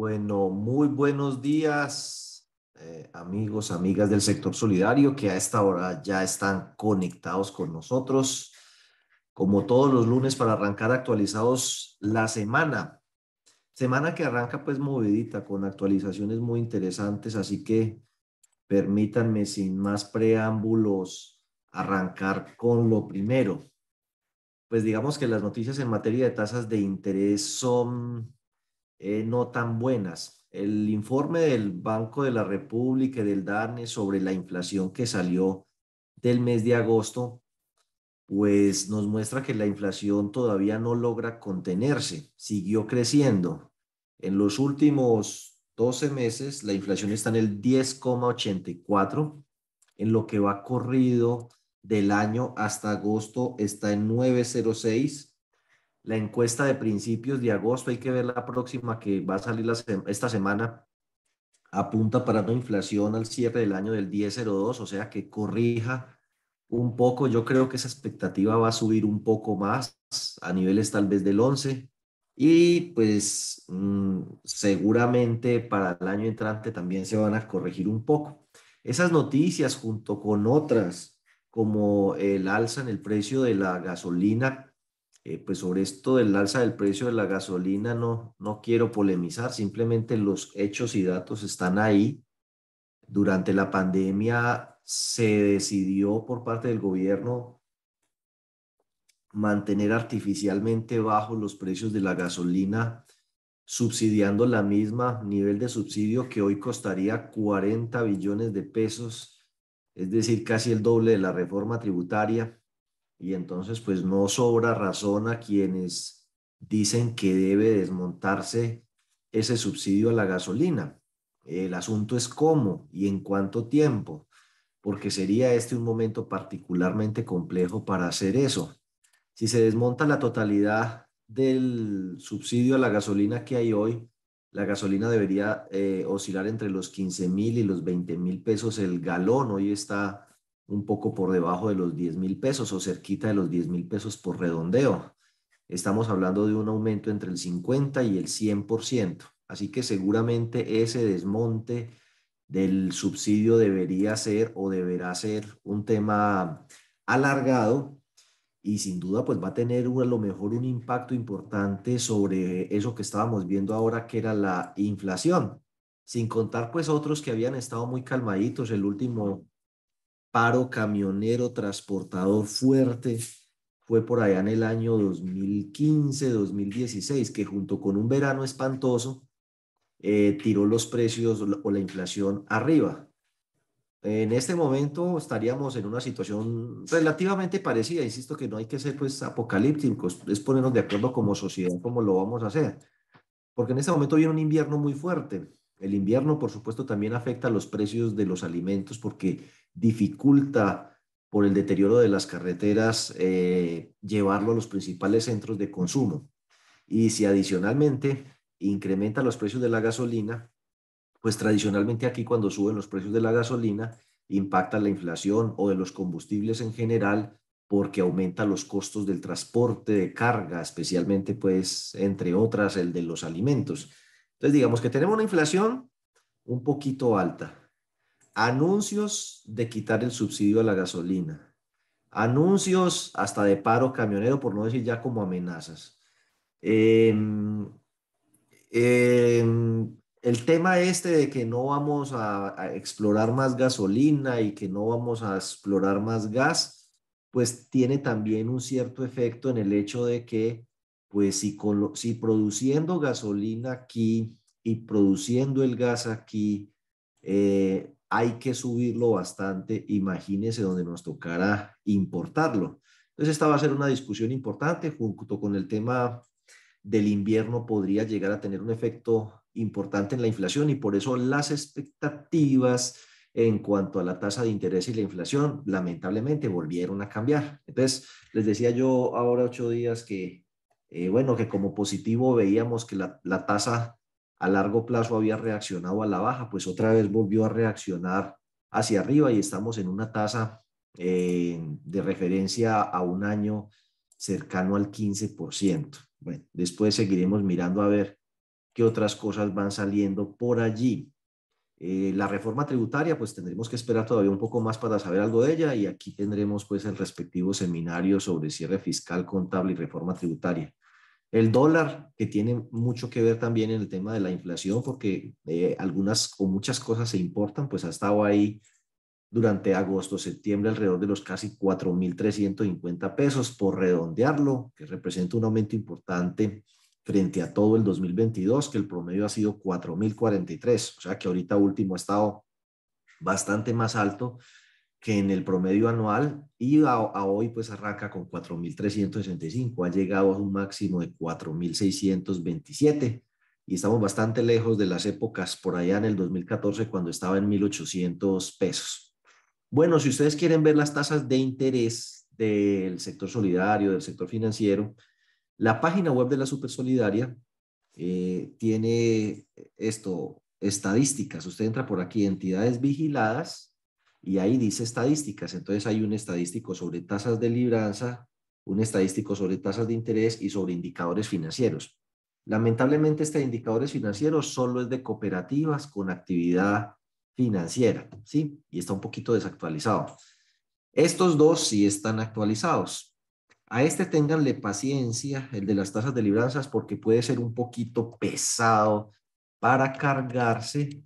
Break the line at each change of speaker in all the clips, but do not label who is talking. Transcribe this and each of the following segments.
Bueno, muy buenos días, eh, amigos, amigas del sector solidario que a esta hora ya están conectados con nosotros, como todos los lunes para arrancar actualizados la semana. Semana que arranca pues movidita con actualizaciones muy interesantes, así que permítanme sin más preámbulos arrancar con lo primero. Pues digamos que las noticias en materia de tasas de interés son eh, no tan buenas. El informe del Banco de la República y del DANE sobre la inflación que salió del mes de agosto, pues nos muestra que la inflación todavía no logra contenerse, siguió creciendo. En los últimos 12 meses, la inflación está en el 10,84. En lo que va corrido del año hasta agosto está en 9,06 la encuesta de principios de agosto, hay que ver la próxima que va a salir esta semana, apunta para no inflación al cierre del año del 10.02, o sea que corrija un poco. Yo creo que esa expectativa va a subir un poco más a niveles tal vez del 11. Y pues mm, seguramente para el año entrante también se van a corregir un poco. Esas noticias junto con otras como el alza en el precio de la gasolina eh, pues sobre esto del alza del precio de la gasolina no, no quiero polemizar, simplemente los hechos y datos están ahí. Durante la pandemia se decidió por parte del gobierno mantener artificialmente bajos los precios de la gasolina, subsidiando la misma nivel de subsidio que hoy costaría 40 billones de pesos, es decir, casi el doble de la reforma tributaria y entonces, pues no sobra razón a quienes dicen que debe desmontarse ese subsidio a la gasolina. El asunto es cómo y en cuánto tiempo, porque sería este un momento particularmente complejo para hacer eso. Si se desmonta la totalidad del subsidio a la gasolina que hay hoy, la gasolina debería eh, oscilar entre los 15 mil y los 20 mil pesos el galón. Hoy está un poco por debajo de los 10 mil pesos o cerquita de los 10 mil pesos por redondeo. Estamos hablando de un aumento entre el 50 y el 100%. Así que seguramente ese desmonte del subsidio debería ser o deberá ser un tema alargado y sin duda pues va a tener a lo mejor un impacto importante sobre eso que estábamos viendo ahora que era la inflación, sin contar pues otros que habían estado muy calmaditos, el último paro camionero transportador fuerte fue por allá en el año 2015, 2016, que junto con un verano espantoso eh, tiró los precios o la inflación arriba. En este momento estaríamos en una situación relativamente parecida. Insisto que no hay que ser pues apocalípticos, es ponernos de acuerdo como sociedad cómo lo vamos a hacer. Porque en este momento viene un invierno muy fuerte el invierno, por supuesto, también afecta a los precios de los alimentos porque dificulta por el deterioro de las carreteras eh, llevarlo a los principales centros de consumo. Y si adicionalmente incrementa los precios de la gasolina, pues tradicionalmente aquí cuando suben los precios de la gasolina, impacta la inflación o de los combustibles en general porque aumenta los costos del transporte de carga, especialmente pues entre otras el de los alimentos. Entonces, digamos que tenemos una inflación un poquito alta. Anuncios de quitar el subsidio a la gasolina. Anuncios hasta de paro camionero, por no decir ya como amenazas. Em, em, el tema este de que no vamos a, explorar más gasolina y que no vamos a explorar más gas, pues tiene también un cierto efecto en el hecho de que pues si, produciendo gasolina aquí y produciendo el gas aquí, eh, hay que subirlo bastante, imagínese donde nos tocará importarlo. Entonces esta va a ser una discusión importante junto con el tema del invierno podría llegar a tener un efecto importante en la inflación y por eso las expectativas en cuanto a la tasa de interés y la inflación lamentablemente volvieron a cambiar. Entonces, les decía yo ahora ocho días que eh, bueno, que como positivo veíamos que la, tasa a largo plazo había reaccionado a la baja, pues otra vez volvió a reaccionar hacia arriba y estamos en una tasa eh, de referencia a un año cercano al 15%. Bueno, después seguiremos mirando a ver qué otras cosas van saliendo por allí. Eh, la reforma tributaria, pues tendremos que esperar todavía un poco más para saber algo de ella y aquí tendremos pues el respectivo seminario sobre cierre fiscal, contable y reforma tributaria. El dólar, que tiene mucho que ver también en el tema de la inflación, porque eh, algunas o muchas cosas se importan, pues ha estado ahí durante agosto, septiembre, alrededor de los casi 4.350 pesos por redondearlo, que representa un aumento importante frente a todo el 2022, que el promedio ha sido 4.043, o sea que ahorita último ha estado bastante más alto que en el promedio anual y a, hoy pues arranca con 4.365, ha llegado a un máximo de 4.627 y estamos bastante lejos de las épocas por allá en el 2014 cuando estaba en 1.800 pesos. Bueno, si ustedes quieren ver las tasas de interés del sector solidario, del sector financiero, la página web de la Supersolidaria Solidaria eh, tiene esto, estadísticas. Usted entra por aquí, entidades vigiladas, y ahí dice estadísticas. Entonces hay un estadístico sobre tasas de libranza, un estadístico sobre tasas de interés y sobre indicadores financieros. Lamentablemente este indicadores financieros solo es de cooperativas con actividad financiera, ¿sí? Y está un poquito desactualizado. Estos dos sí están actualizados, a este ténganle paciencia, el de las tasas de libranzas, porque puede ser un poquito pesado para cargarse.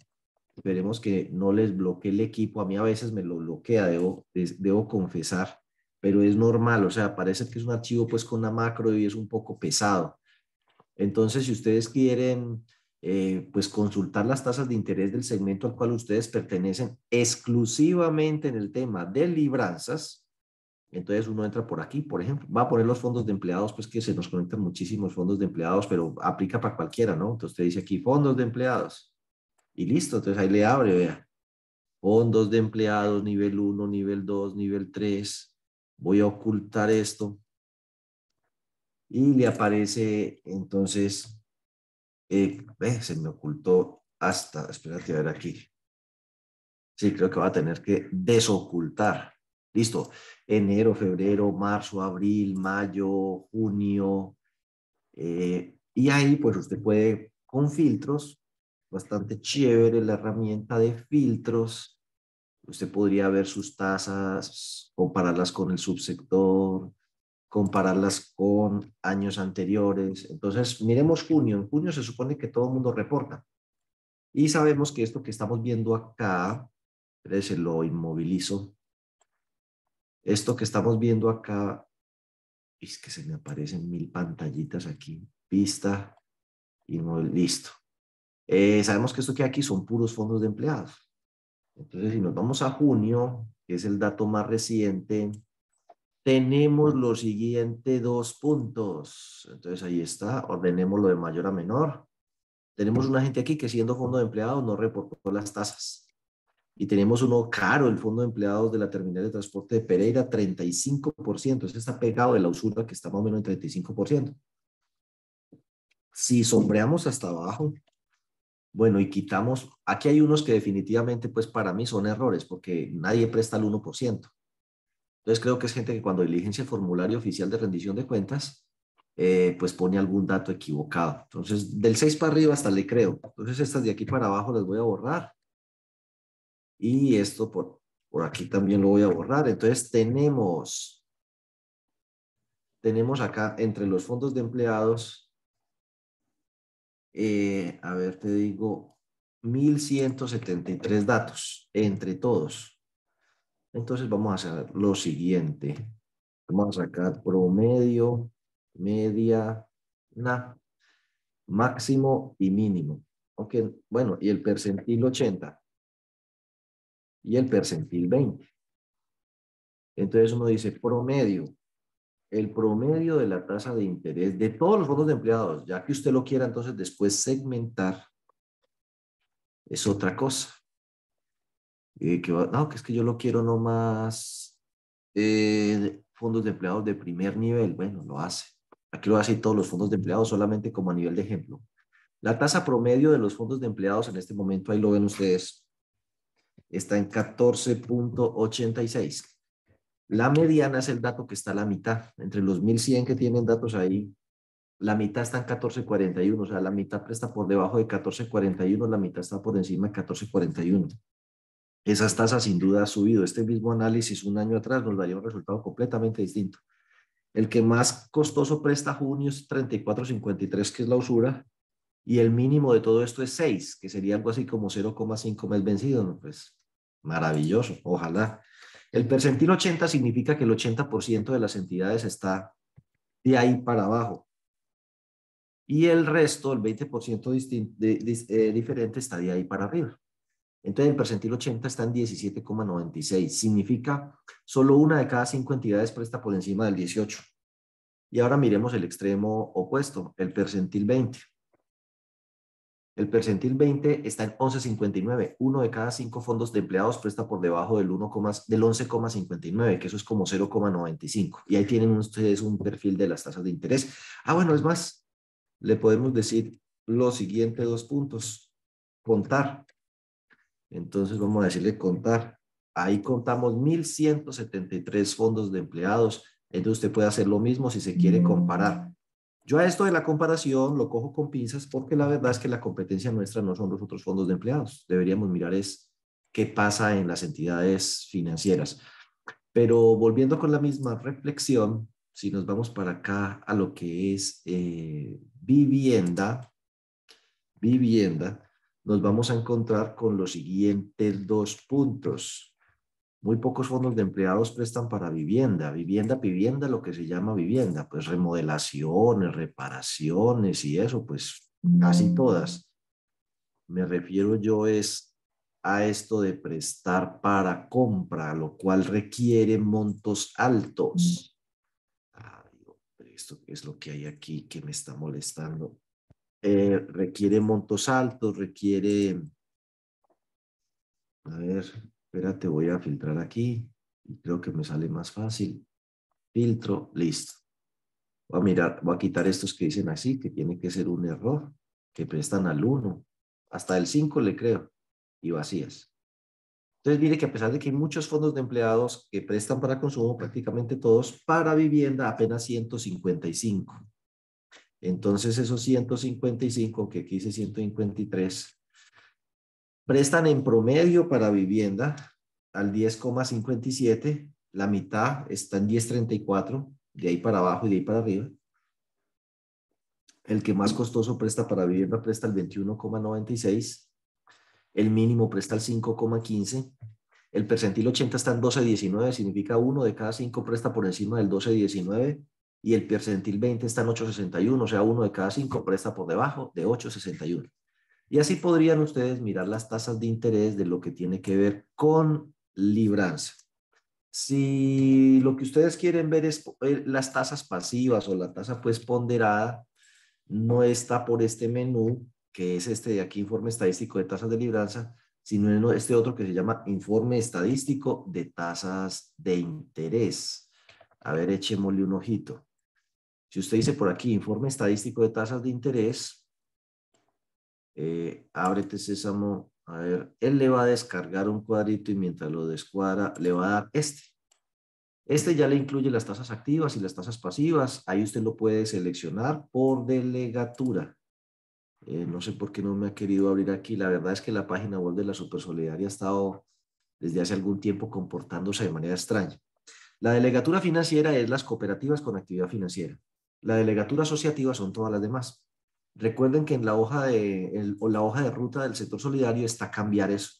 Esperemos que no les bloquee el equipo. A mí a veces me lo bloquea, debo, debo confesar, pero es normal. O sea, parece que es un archivo pues con una macro y es un poco pesado. Entonces, si ustedes quieren eh, pues consultar las tasas de interés del segmento al cual ustedes pertenecen exclusivamente en el tema de libranzas, entonces uno entra por aquí, por ejemplo, va a poner los fondos de empleados, pues que se nos conectan muchísimos fondos de empleados, pero aplica para cualquiera, ¿no? Entonces usted dice aquí fondos de empleados y listo, entonces ahí le abre, vea. Fondos de empleados, nivel 1, nivel 2, nivel 3. Voy a ocultar esto. Y le aparece entonces, eh, ve, se me ocultó hasta, espérate a ver aquí. Sí, creo que va a tener que desocultar Listo. Enero, febrero, marzo, abril, mayo, junio. Eh, y ahí pues usted puede con filtros, bastante chévere la herramienta de filtros. Usted podría ver sus tasas, compararlas con el subsector, compararlas con años anteriores. Entonces, miremos junio. En junio se supone que todo el mundo reporta. Y sabemos que esto que estamos viendo acá, se lo inmovilizo esto que estamos viendo acá, es que se me aparecen mil pantallitas aquí, Pista y listo. Eh, sabemos que esto que hay aquí son puros fondos de empleados. Entonces, si nos vamos a junio, que es el dato más reciente, tenemos los siguientes dos puntos. Entonces, ahí está, ordenemos lo de mayor a menor. Tenemos una gente aquí que siendo fondo de empleados no reportó las tasas y tenemos uno caro, el Fondo de Empleados de la Terminal de Transporte de Pereira, 35%. Ese está pegado de la usura que está más o menos en 35%. Si sombreamos hasta abajo, bueno, y quitamos, aquí hay unos que definitivamente, pues para mí son errores, porque nadie presta el 1%. Entonces creo que es gente que cuando diligencia el formulario oficial de rendición de cuentas, eh, pues pone algún dato equivocado. Entonces, del 6 para arriba hasta le creo. Entonces, estas de aquí para abajo las voy a borrar y esto por, por aquí también lo voy a borrar. Entonces tenemos, tenemos acá entre los fondos de empleados, eh, a ver, te digo, 1173 datos entre todos. Entonces vamos a hacer lo siguiente. Vamos a sacar promedio, media, máximo y mínimo. okay. bueno, y el percentil 80 y el percentil 20. Entonces uno dice promedio. El promedio de la tasa de interés de todos los fondos de empleados, ya que usted lo quiera entonces después segmentar, es otra cosa. Eh, que no, que es que yo lo quiero no eh, fondos de empleados de primer nivel. Bueno, lo hace. Aquí lo hace todos los fondos de empleados solamente como a nivel de ejemplo. La tasa promedio de los fondos de empleados en este momento, ahí lo ven ustedes, está en 14.86. La mediana es el dato que está a la mitad. Entre los 1.100 que tienen datos ahí, la mitad está en 14.41. O sea, la mitad presta por debajo de 14.41, la mitad está por encima de 14.41. Esas tasas sin duda ha subido. Este mismo análisis un año atrás nos daría un resultado completamente distinto. El que más costoso presta junio es 34.53, que es la usura, y el mínimo de todo esto es 6, que sería algo así como 0,5 mes vencido. ¿no? Pues Maravilloso, ojalá. El percentil 80 significa que el 80% de las entidades está de ahí para abajo. Y el resto, el 20% eh, diferente, está de ahí para arriba. Entonces, el percentil 80 está en 17,96. Significa solo una de cada cinco entidades presta por encima del 18. Y ahora miremos el extremo opuesto, el percentil 20. El percentil 20 está en 11,59. Uno de cada cinco fondos de empleados presta por debajo del, 11,59, que eso es como 0,95. Y ahí tienen ustedes un perfil de las tasas de interés. Ah, bueno, es más, le podemos decir los siguientes dos puntos. Contar. Entonces vamos a decirle contar. Ahí contamos 1.173 fondos de empleados. Entonces usted puede hacer lo mismo si se quiere mm. comparar. Yo a esto de la comparación lo cojo con pinzas porque la verdad es que la competencia nuestra no son los otros fondos de empleados. Deberíamos mirar es qué pasa en las entidades financieras. Pero volviendo con la misma reflexión, si nos vamos para acá a lo que es eh, vivienda, vivienda, nos vamos a encontrar con los siguientes dos puntos muy pocos fondos de empleados prestan para vivienda. Vivienda, vivienda, lo que se llama vivienda, pues remodelaciones, reparaciones y eso, pues casi mm. todas. Me refiero yo es a esto de prestar para compra, lo cual requiere montos altos. Mm. esto es lo que hay aquí que me está molestando. Eh, requiere montos altos, requiere... A ver, Espérate, voy a filtrar aquí. Creo que me sale más fácil. Filtro, listo. Voy a mirar, voy a quitar estos que dicen así, que tiene que ser un error, que prestan al 1. Hasta el 5 le creo. Y vacías. Entonces, mire que a pesar de que hay muchos fondos de empleados que prestan para consumo, prácticamente todos, para vivienda apenas 155. Entonces, esos 155, que aquí dice 153, Prestan en promedio para vivienda al 10,57, la mitad está en 10,34, de ahí para abajo y de ahí para arriba. El que más costoso presta para vivienda presta el 21,96, el mínimo presta el 5,15, el percentil 80 está en 12,19, significa uno de cada cinco presta por encima del 12,19 y el percentil 20 está en 8,61, o sea, uno de cada cinco presta por debajo de 8,61. Y así podrían ustedes mirar las tasas de interés de lo que tiene que ver con libranza. Si lo que ustedes quieren ver es eh, las tasas pasivas o la tasa pues ponderada, no está por este menú, que es este de aquí, informe estadístico de tasas de libranza, sino en este otro que se llama informe estadístico de tasas de interés. A ver, echémosle un ojito. Si usted dice por aquí informe estadístico de tasas de interés, eh, ábrete sésamo, a ver, él le va a descargar un cuadrito y mientras lo descuadra, le va a dar este. Este ya le incluye las tasas activas y las tasas pasivas. Ahí usted lo puede seleccionar por delegatura. Eh, no sé por qué no me ha querido abrir aquí. La verdad es que la página web de la Supersolidaria ha estado desde hace algún tiempo comportándose de manera extraña. La delegatura financiera es las cooperativas con actividad financiera. La delegatura asociativa son todas las demás. Recuerden que en la hoja de, la hoja de ruta del sector solidario está cambiar eso.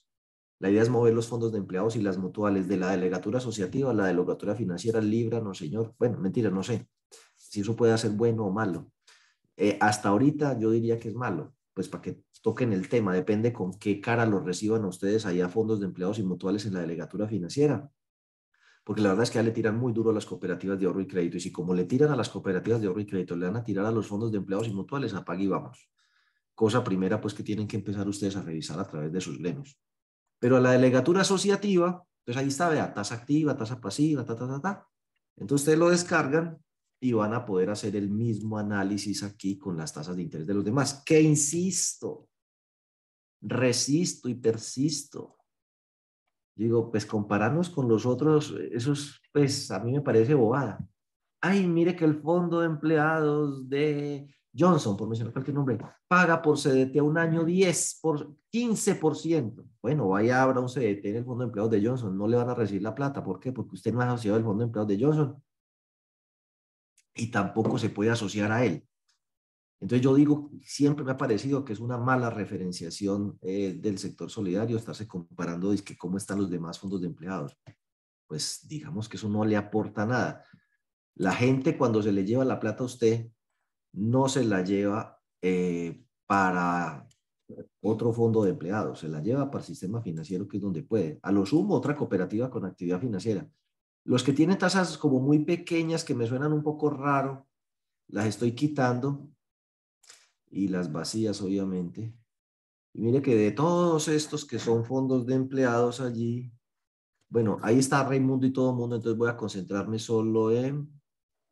La idea es mover los fondos de empleados y las mutuales de la delegatura asociativa a la delegatura financiera, Libra, no señor. Bueno, mentira, no sé si eso puede ser bueno o malo. Eh, hasta ahorita yo diría que es malo, pues para que toquen el tema, depende con qué cara lo reciban ustedes allá fondos de empleados y mutuales en la delegatura financiera porque la verdad es que ya le tiran muy duro a las cooperativas de ahorro y crédito. Y si como le tiran a las cooperativas de ahorro y crédito, le van a tirar a los fondos de empleados y mutuales, apague y vamos. Cosa primera, pues que tienen que empezar ustedes a revisar a través de sus lenos. Pero a la delegatura asociativa, pues, ahí está, vea, tasa activa, tasa pasiva, ta, ta, ta, ta. Entonces ustedes lo descargan y van a poder hacer el mismo análisis aquí con las tasas de interés de los demás. Que insisto, resisto y persisto Digo, pues compararnos con los otros, eh, esos, pues a mí me parece bobada. Ay, mire que el fondo de empleados de Johnson, por mencionar cualquier nombre, paga por CDT un año 10, por 15%. Bueno, vaya, habrá un CDT en el fondo de empleados de Johnson, no le van a recibir la plata. ¿Por qué? Porque usted no ha asociado al fondo de empleados de Johnson y tampoco se puede asociar a él. Entonces yo digo, siempre me ha parecido que es una mala referenciación eh, del sector solidario estarse comparando es que cómo están los demás fondos de empleados. Pues digamos que eso no le aporta nada. La gente cuando se le lleva la plata a usted, no se la lleva eh, para otro fondo de empleados, se la lleva para el sistema financiero que es donde puede. A lo sumo, otra cooperativa con actividad financiera. Los que tienen tasas como muy pequeñas que me suenan un poco raro, las estoy quitando y las vacías, obviamente. Y mire que de todos estos que son fondos de empleados allí, bueno, ahí está Raimundo y todo el mundo, entonces voy a concentrarme solo en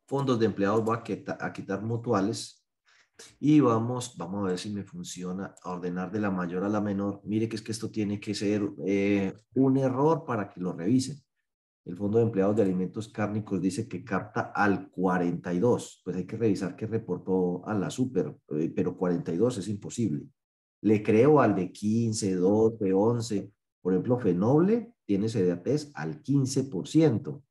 fondos de empleados, voy a quitar, a quitar mutuales y vamos, vamos a ver si me funciona ordenar de la mayor a la menor. Mire que es que esto tiene que ser eh, un error para que lo revisen. El Fondo de Empleados de Alimentos Cárnicos dice que capta al 42. Pues hay que revisar qué reportó a la super, eh, pero 42 es imposible. Le creo al de 15, 12, 11. Por ejemplo, Fenoble tiene CDATs al 15%.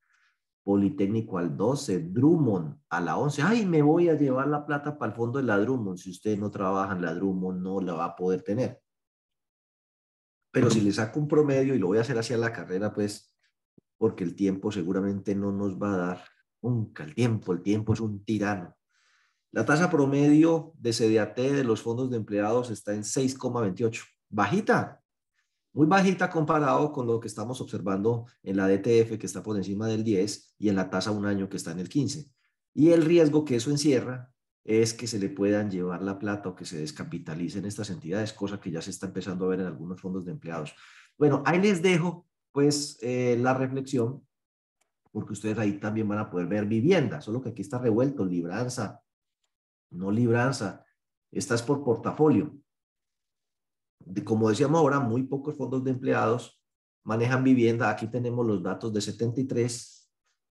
Politécnico al 12, Drummond a la 11. Ay, me voy a llevar la plata para el fondo de la Drummond. Si ustedes no trabajan la Drummond, no la va a poder tener. Pero si le saco un promedio y lo voy a hacer hacia la carrera, pues porque el tiempo seguramente no nos va a dar nunca el tiempo, el tiempo es un tirano. La tasa promedio de CDAT de los fondos de empleados está en 6,28, bajita, muy bajita comparado con lo que estamos observando en la DTF que está por encima del 10 y en la tasa un año que está en el 15. Y el riesgo que eso encierra es que se le puedan llevar la plata o que se descapitalicen estas entidades, cosa que ya se está empezando a ver en algunos fondos de empleados. Bueno, ahí les dejo pues eh, la reflexión, porque ustedes ahí también van a poder ver vivienda, solo que aquí está revuelto, libranza, no libranza, esta es por portafolio. como decíamos ahora, muy pocos fondos de empleados manejan vivienda, aquí tenemos los datos de 73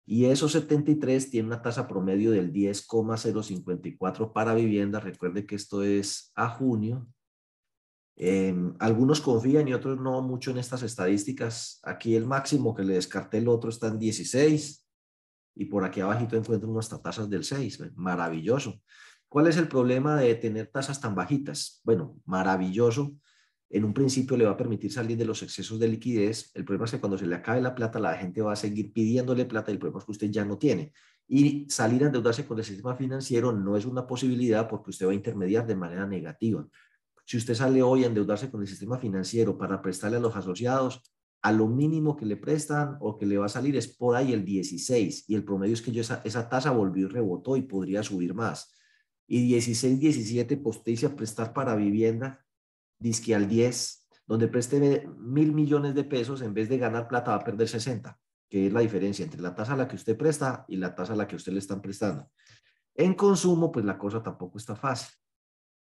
y esos 73 tienen una tasa promedio del 10,054 para vivienda, recuerde que esto es a junio, Em, algunos confían y otros no mucho en estas estadísticas. Aquí el máximo que le descarté el otro está en 16 y por aquí abajito encuentro unas tasas del 6. Maravilloso. ¿Cuál es el problema de tener tasas tan bajitas? Bueno, maravilloso. En un principio le va a permitir salir de los excesos de liquidez. El problema es que cuando se le acabe la plata, la gente va a seguir pidiéndole plata y el problema es que usted ya no tiene. Y salir a endeudarse con el sistema financiero no es una posibilidad porque usted va a intermediar de manera negativa. Si usted sale hoy a endeudarse con el sistema financiero para prestarle a los asociados, a lo mínimo que le prestan o que le va a salir es por ahí el 16 y el promedio es que yo esa, esa tasa volvió y rebotó y podría subir más. Y 16, 17, pues usted dice prestar para vivienda, que al 10, donde preste mil millones de pesos, en vez de ganar plata va a perder 60, que es la diferencia entre la tasa a la que usted presta y la tasa a la que usted le están prestando. En consumo, pues la cosa tampoco está fácil.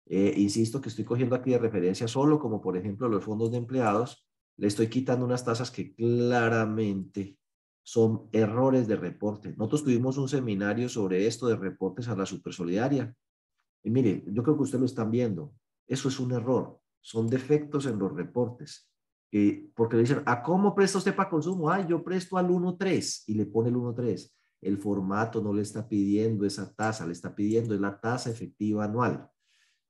Eh, insisto que estoy cogiendo aquí de referencia solo, como por ejemplo los fondos de empleados, le estoy quitando unas tasas que claramente son errores de reporte. Nosotros tuvimos un seminario sobre esto de reportes a la supersolidaria. Y mire, yo creo que usted lo están viendo. Eso es un error. Son defectos en los reportes. Eh, porque le dicen, ¿a cómo presta usted para consumo? Ah, yo presto al 1.3 y le pone el 1.3. El formato no le está pidiendo esa tasa, le está pidiendo la tasa efectiva anual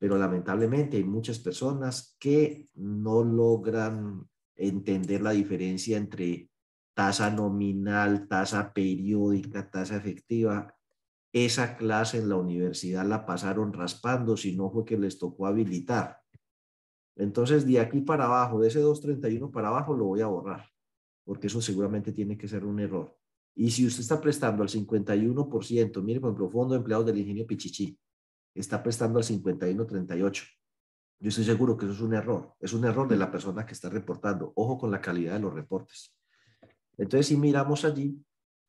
pero lamentablemente hay muchas personas que no logran entender la diferencia entre tasa nominal, tasa periódica, tasa efectiva. Esa clase en la universidad la pasaron raspando, si no fue que les tocó habilitar. Entonces, de aquí para abajo, de ese 231 para abajo, lo voy a borrar, porque eso seguramente tiene que ser un error. Y si usted está prestando al 51%, mire, por ejemplo, Fondo de Empleados del Ingenio Pichichi, está prestando al 5138. Yo estoy seguro que eso es un error, es un error de la persona que está reportando. Ojo con la calidad de los reportes. Entonces, si miramos allí,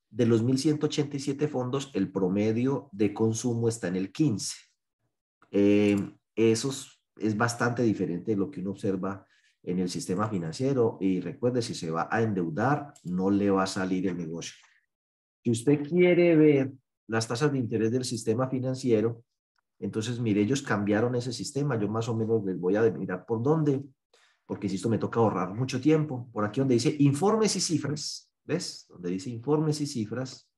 de los 1.187 fondos, el promedio de consumo está en el 15. Eh, eso es bastante diferente de lo que uno observa en el sistema financiero y recuerde, si se va a endeudar, no le va a salir el negocio. Si usted quiere ver las tasas de interés del sistema financiero, entonces, mire, ellos cambiaron ese sistema. Yo más o menos les voy a mirar por dónde, porque si esto me toca ahorrar mucho tiempo. Por aquí donde dice informes y cifras, ¿ves? Donde dice informes y cifras,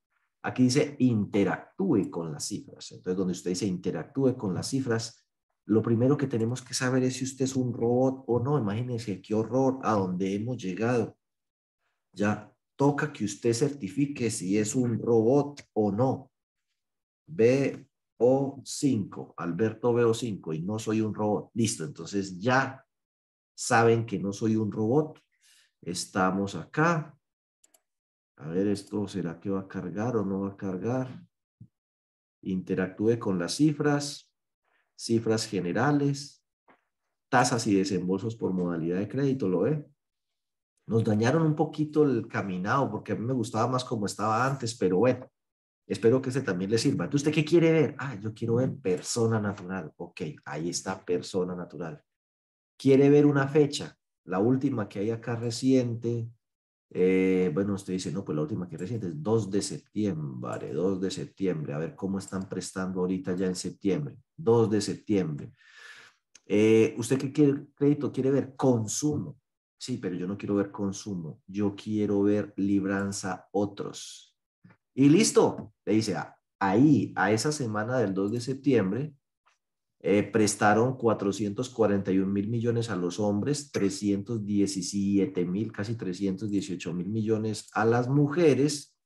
aquí dice interactúe con las cifras. Entonces, donde usted dice interactúe con las cifras, lo primero que tenemos que saber es si usted es un robot o no. Imagínense qué horror a dónde hemos llegado. Ya toca que usted certifique si es un robot o no. Ve o5, Alberto veo 5 y no soy un robot. Listo, entonces ya saben que no soy un robot. Estamos acá. A ver, esto será que va a cargar o no va a cargar. Interactúe con las cifras, cifras generales, tasas y desembolsos por modalidad de crédito, ¿lo ve? Nos dañaron un poquito el caminado porque a mí me gustaba más como estaba antes, pero bueno, Espero que este también le sirva. ¿Usted qué quiere ver? Ah, yo quiero ver persona natural. Ok, ahí está persona natural. ¿Quiere ver una fecha? La última que hay acá reciente. Eh, bueno, usted dice, no, pues la última que reciente es 2 de septiembre, 2 de septiembre. A ver cómo están prestando ahorita ya en septiembre. 2 de septiembre. Eh, ¿Usted qué quiere, crédito quiere ver? Consumo. Sí, pero yo no quiero ver consumo. Yo quiero ver libranza otros. Y listo, le dice, ah, ahí, a esa semana del 2 de septiembre, eh, prestaron 441 mil millones a los hombres, 317 mil, casi 318 mil millones a las mujeres.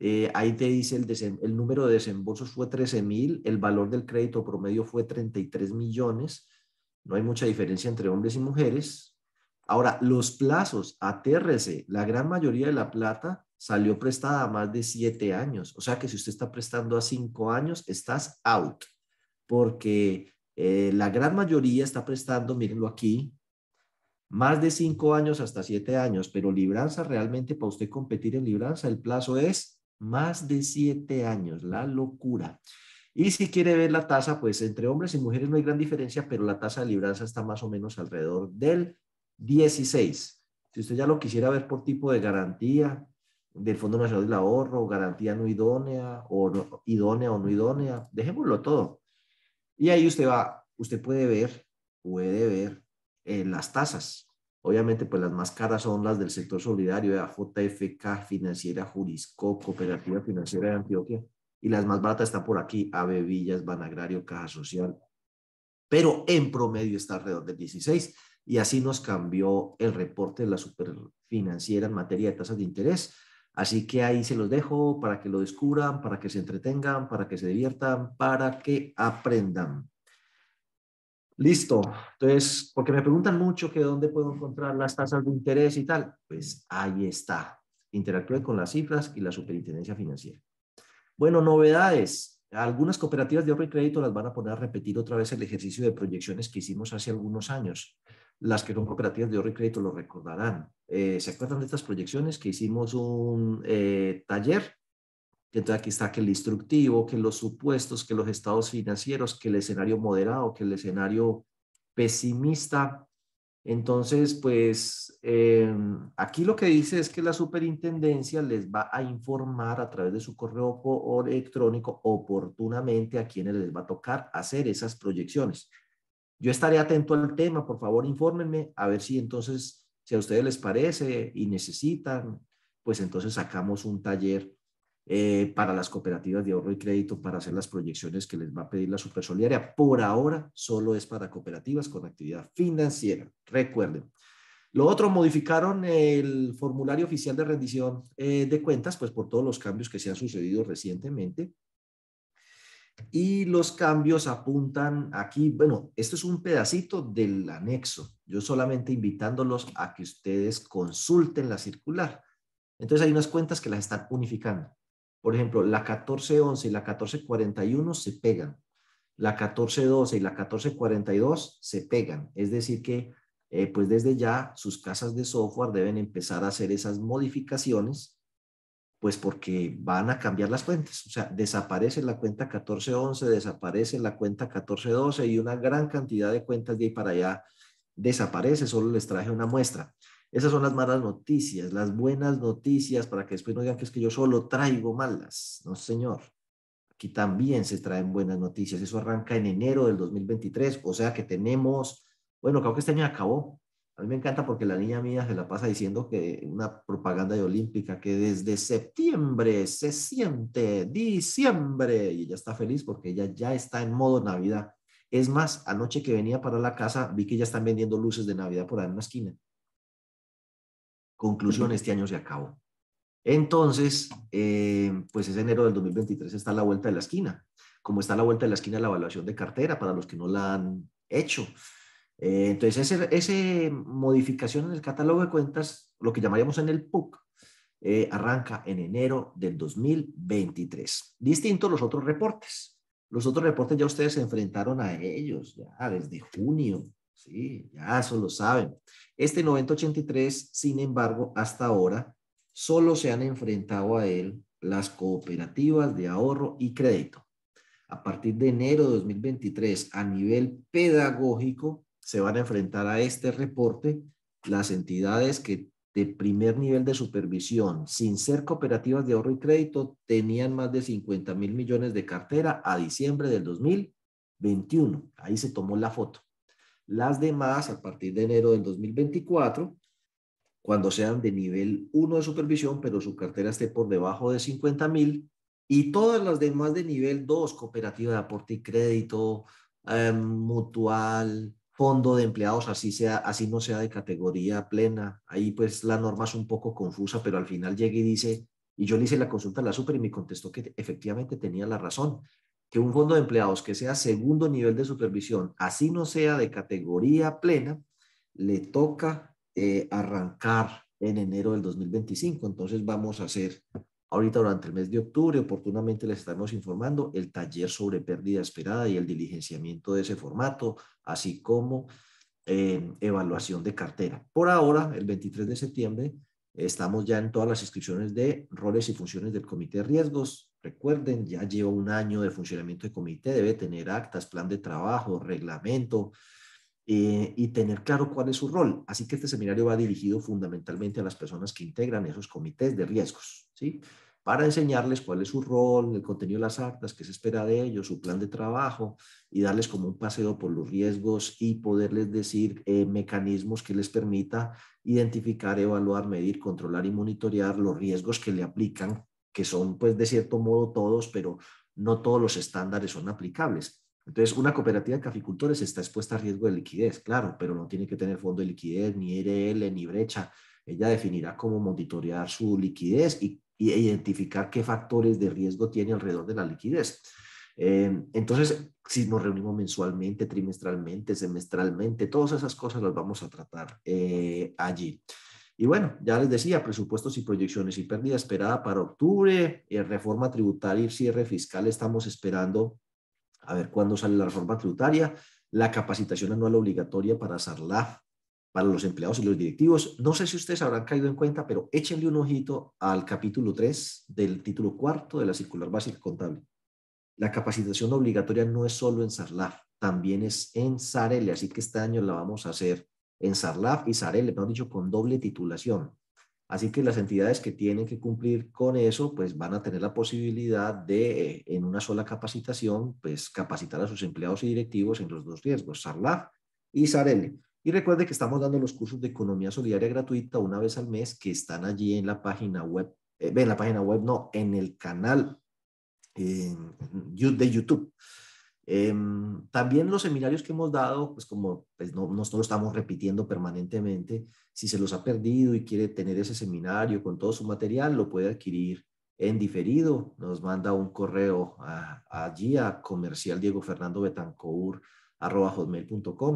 Eh, ahí te dice el, el número de desembolsos fue 13 mil, el valor del crédito promedio fue 33 millones. No hay mucha diferencia entre hombres y mujeres. Ahora, los plazos, atérrese, la gran mayoría de la plata salió prestada a más de siete años. O sea que si usted está prestando a cinco años, estás out, porque eh, la gran mayoría está prestando, mírenlo aquí, más de cinco años hasta siete años, pero libranza realmente para usted competir en libranza, el plazo es más de siete años, la locura. Y si quiere ver la tasa, pues entre hombres y mujeres no hay gran diferencia, pero la tasa de libranza está más o menos alrededor del 16. Si usted ya lo quisiera ver por tipo de garantía, del Fondo Nacional del Ahorro, garantía no idónea o idónea o no idónea, dejémoslo todo. Y ahí usted va, usted puede ver, puede ver eh, las tasas. Obviamente, pues las más caras son las del sector solidario, de JFK, Financiera Jurisco, Cooperativa Financiera de Antioquia, y las más baratas están por aquí, Ave Villas, Banagrario, Caja Social, pero en promedio está alrededor del 16. Y así nos cambió el reporte de la superfinanciera en materia de tasas de interés Así que ahí se los dejo para que lo descubran, para que se entretengan, para que se diviertan, para que aprendan. Listo. Entonces, porque me preguntan mucho que dónde puedo encontrar las tasas de interés y tal. Pues ahí está. Interactúen con las cifras y la superintendencia financiera. Bueno, novedades. Algunas cooperativas de ahorro y crédito las van a poner a repetir otra vez el ejercicio de proyecciones que hicimos hace algunos años. Las que son cooperativas de ahorro y crédito lo recordarán. Eh, ¿Se acuerdan de estas proyecciones que hicimos un eh, taller? Entonces aquí está que el instructivo, que los supuestos, que los estados financieros, que el escenario moderado, que el escenario pesimista. Entonces, pues em, aquí lo que dice es que la superintendencia les va a informar a través de su correo electrónico oportunamente a quienes les va a tocar hacer esas proyecciones. Yo estaré atento al tema, por favor, infórmenme, a ver si entonces, si a ustedes les parece y necesitan, pues entonces sacamos un taller eh, para las cooperativas de ahorro y crédito para hacer las proyecciones que les va a pedir la Supersolidaria. Por ahora, solo es para cooperativas con actividad financiera. Recuerden. Lo otro, modificaron el formulario oficial de rendición eh, de cuentas, pues por todos los cambios que se han sucedido recientemente. Y los cambios apuntan aquí, bueno, esto es un pedacito del anexo. Yo solamente invitándolos a que ustedes consulten la circular. Entonces hay unas cuentas que las están unificando. Por ejemplo, la 1411 y la 1441 se pegan. La 1412 y la 1442 se pegan. Es decir que, eh, pues desde ya, sus casas de software deben empezar a hacer esas modificaciones pues porque van a cambiar las cuentas. O sea, desaparece la cuenta 1411, desaparece la cuenta 1412 y una gran cantidad de cuentas de ahí para allá desaparece. Solo les traje una muestra. Esas son las malas noticias, las buenas noticias para que después no digan que es que yo solo traigo malas. No, señor. Aquí también se traen buenas noticias. Eso arranca en enero del 2023. O sea que tenemos, bueno, creo que este año acabó. A mí me encanta porque la niña mía se la pasa diciendo que una propaganda de Olímpica que desde septiembre se siente diciembre y ella está feliz porque ella ya está en modo Navidad. Es más, anoche que venía para la casa vi que ya están vendiendo luces de Navidad por ahí en una esquina. Conclusión, este año se acabó. Entonces, eh, pues es enero del 2023, está la vuelta de la esquina. Como está la vuelta de la esquina la evaluación de cartera para los que no la han hecho. Eh, entonces, esa ese modificación en el catálogo de cuentas, lo que llamaríamos en el PUC, eh, arranca en enero del 2023. Distinto a los otros reportes. Los otros reportes ya ustedes se enfrentaron a ellos, ya desde junio, sí, ya eso lo saben. Este 9083, sin embargo, hasta ahora, solo se han enfrentado a él las cooperativas de ahorro y crédito. A partir de enero de 2023, a nivel pedagógico, se van a enfrentar a este reporte las entidades que de primer nivel de supervisión, sin ser cooperativas de ahorro y crédito, tenían más de 50 mil millones de cartera a diciembre del 2021. Ahí se tomó la foto. Las demás, a partir de enero del 2024, cuando sean de nivel 1 de supervisión, pero su cartera esté por debajo de 50 mil, y todas las demás de nivel 2, cooperativa de aporte y crédito, em, mutual, fondo de empleados, así, sea, así no sea de categoría plena. Ahí pues la norma es un poco confusa, pero al final llega y dice, y yo le hice la consulta a la super y me contestó que efectivamente tenía la razón, que un fondo de empleados que sea segundo nivel de supervisión, así no sea de categoría plena, le toca eh, arrancar en enero del 2025. Entonces vamos a hacer Ahorita durante el mes de octubre oportunamente les estaremos informando el taller sobre pérdida esperada y el diligenciamiento de ese formato, así como eh, evaluación de cartera. Por ahora, el 23 de septiembre, estamos ya en todas las inscripciones de roles y funciones del comité de riesgos. Recuerden, ya lleva un año de funcionamiento del comité, debe tener actas, plan de trabajo, reglamento, eh, y tener claro cuál es su rol. Así que este seminario va dirigido fundamentalmente a las personas que integran esos comités de riesgos, ¿sí? para enseñarles cuál es su rol, el contenido de las actas, qué se espera de ellos, su plan de trabajo y darles como un paseo por los riesgos y poderles decir eh, mecanismos que les permita identificar, evaluar, medir, controlar y monitorear los riesgos que le aplican, que son pues de cierto modo todos, pero no todos los estándares son aplicables. Entonces, una cooperativa de caficultores está expuesta a riesgo de liquidez, claro, pero no tiene que tener fondo de liquidez, ni RL, ni brecha. Ella definirá cómo monitorear su liquidez y, identificar qué factores de riesgo tiene alrededor de la liquidez. Eh, entonces, si nos reunimos mensualmente, trimestralmente, semestralmente, todas esas cosas las vamos a tratar eh, allí. Y bueno, ya les decía, presupuestos y proyecciones y pérdida esperada para octubre, eh, reforma tributaria y cierre fiscal estamos esperando a ver cuándo sale la reforma tributaria, la capacitación anual obligatoria para SARLAF, para los empleados y los directivos. No sé si ustedes habrán caído en cuenta, pero échenle un ojito al capítulo 3 del título cuarto de la circular básica contable. La capacitación obligatoria no es solo en SARLAF, también es en SARELE, así que este año la vamos a hacer en SARLAF y SARELE, mejor dicho, con doble titulación. Así que las entidades que tienen que cumplir con eso, pues van a tener la posibilidad de, eh, en una sola capacitación, pues capacitar a sus empleados y directivos en los dos riesgos, SARLAF y SAREL. Y recuerde que estamos dando los cursos de economía solidaria gratuita una vez al mes que están allí en la página web, eh, en la página web, no, en el canal de YouTube. Em, también los seminarios que hemos dado, pues como pues no, estamos repitiendo permanentemente, si se los ha perdido y quiere tener ese seminario con todo su material, lo puede adquirir en diferido. Nos manda un correo allí a comercial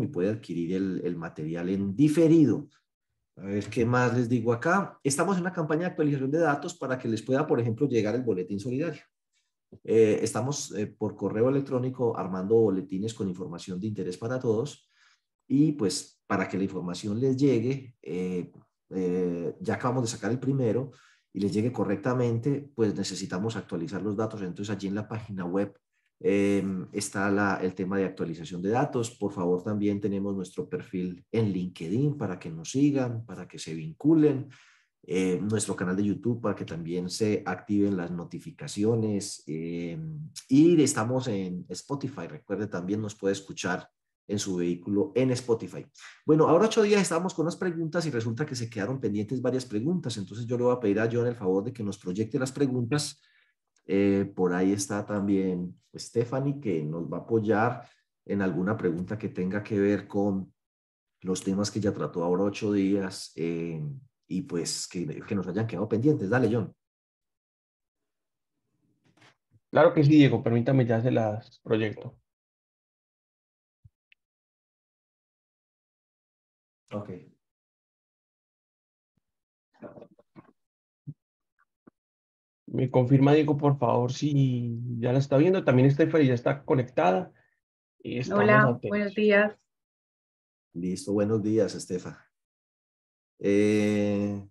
y puede adquirir el, material en diferido. A ver qué más les digo acá. Estamos en una campaña de actualización de datos para que les pueda, por ejemplo, llegar el boletín solidario. Eh, estamos eh, por correo electrónico armando boletines con información de interés para todos y pues para que la información les llegue, eh, ya acabamos de sacar el primero y les llegue correctamente, pues necesitamos actualizar los datos. Entonces allí en la página web está el tema de actualización de datos. Por favor, también tenemos nuestro perfil en LinkedIn para que nos sigan, para que se vinculen eh, nuestro canal de YouTube para que también se activen las notificaciones. Eh, y estamos en Spotify. Recuerde, también nos puede escuchar en su vehículo en Spotify. Bueno, ahora ocho días estamos con las preguntas y resulta que se quedaron pendientes varias preguntas. Entonces yo le voy a pedir a John el favor de que nos proyecte las preguntas. Eh, por ahí está también pues, Stephanie que nos va a apoyar en alguna pregunta que tenga que ver con los temas que ya trató ahora ocho días y pues que, que nos hayan quedado pendientes. Dale, John. Claro que sí, Diego, permítame ya se las proyecto. Ok. Me confirma, Diego, por favor, si ya la está viendo. También y ya está conectada. Hola, buenos días. Listo, buenos días, Estefa. Eh,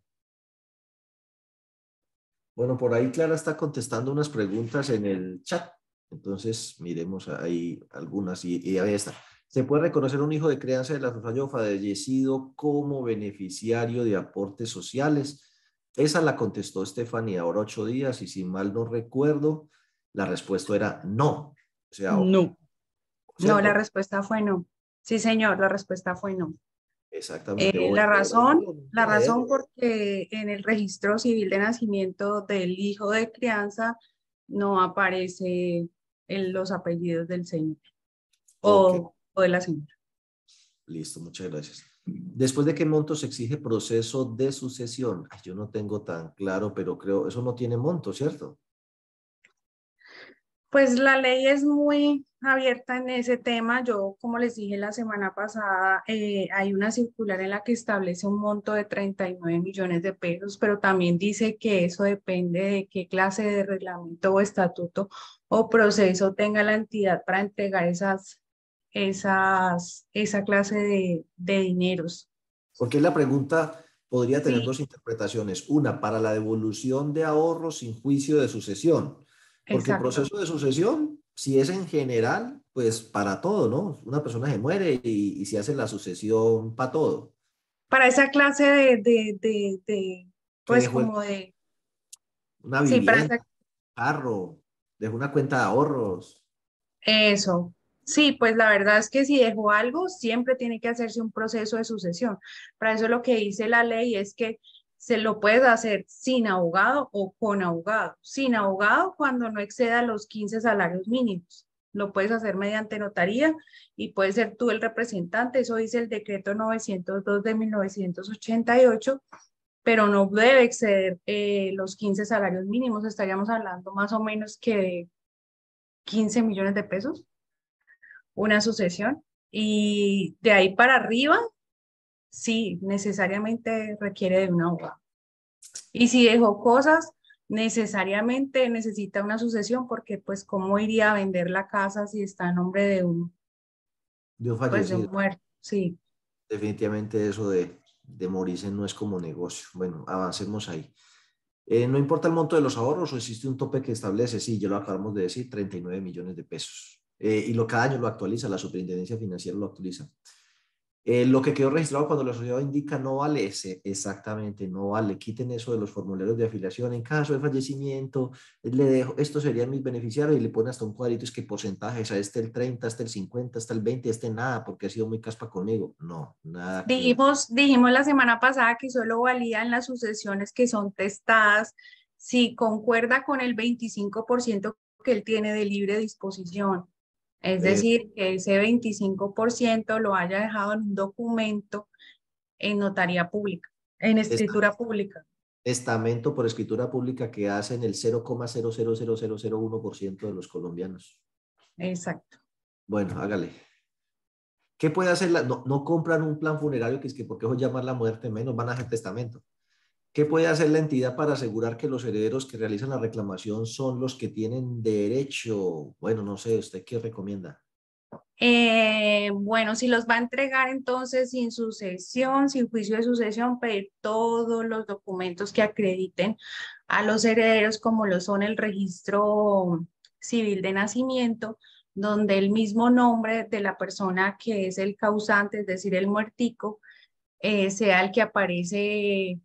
bueno, por ahí Clara está contestando unas preguntas en el chat. Entonces, miremos ahí algunas y, ahí está. ¿Se puede reconocer un hijo de crianza de la Rosario fallecido como beneficiario de aportes sociales? Esa la contestó Estefanía ahora ocho días y si mal no recuerdo, la respuesta era no. O sea, no. no, la
respuesta fue no. Sí, señor, la respuesta fue no.
Exactamente. Eh, la razón,
la razón porque en el registro civil de nacimiento del hijo de crianza no aparece en los apellidos del señor o, de la señora.
Listo, muchas gracias. Después de qué monto se exige proceso de sucesión, yo no tengo tan claro, pero creo eso no tiene monto, ¿cierto?
Pues la ley es muy abierta en ese tema. Yo, como les dije la semana pasada, eh, hay una circular en la que establece un monto de 39 millones de pesos, pero también dice que eso depende de qué clase de reglamento o estatuto o proceso tenga la entidad para entregar esas, esas, esa clase de, dineros.
Porque la pregunta podría tener dos interpretaciones. Una, para la devolución de ahorros sin juicio de sucesión. Porque el proceso de sucesión si es en general, pues para todo, ¿no? Una persona se muere y, se hace la sucesión para todo.
Para esa clase de, pues como de...
Una vivienda, sí, para carro, de una cuenta de ahorros.
Eso. Sí, pues la verdad es que si dejó algo, siempre tiene que hacerse un proceso de sucesión. Para eso lo que dice la ley es que se lo puedes hacer sin abogado o con abogado. Sin abogado cuando no exceda los 15 salarios mínimos. Lo puedes hacer mediante notaría y puedes ser tú el representante. Eso dice el decreto 902 de 1988, pero no debe exceder eh, los 15 salarios mínimos. Estaríamos hablando más o menos que de 15 millones de pesos, una sucesión. Y de ahí para arriba, sí, necesariamente requiere de un hoja Y si dejó cosas, necesariamente necesita una sucesión porque pues cómo iría a vender la casa si está en nombre de un,
de un fallecido. Pues, de muerto, sí. Definitivamente eso de, de morirse no es como negocio. Bueno, avancemos ahí. Eh, no importa el monto de los ahorros o existe un tope que establece, sí, ya lo acabamos de decir, 39 millones de pesos. Eh, y lo cada año lo actualiza, la superintendencia financiera lo actualiza. Eh, lo que quedó registrado cuando la sociedad indica no vale, ese, eh, exactamente, no vale. Quiten eso de los formularios de afiliación. En caso de fallecimiento, eh, le dejo, estos serían mis beneficiarios y le ponen hasta un cuadrito, es que porcentajes, a este el 30, hasta este el 50, hasta este el 20, este nada, porque ha sido muy caspa conmigo. No, nada. Dijimos,
dijimos la semana pasada que solo valían las sucesiones que son testadas si concuerda con el 25% que él tiene de libre disposición. Es eh, decir, que ese 25% lo haya dejado en un documento en notaría pública,
en escritura pública. Testamento por escritura pública que hacen el 0,000001% de los colombianos. Exacto. Bueno, hágale. ¿Qué puede hacer? La, no, compran un plan funerario que es que porque a llamar la muerte menos, van a hacer testamento. ¿Qué puede hacer la entidad para asegurar que los herederos que realizan la reclamación son los que tienen derecho? Bueno, no sé, ¿usted qué recomienda?
Eh, bueno, si los va a entregar entonces sin sucesión, sin juicio de sucesión, pero todos los documentos que acrediten a los herederos, como lo son el registro civil de nacimiento, donde el mismo nombre de la persona que es el causante, es decir, el muertico, eh, sea el que aparece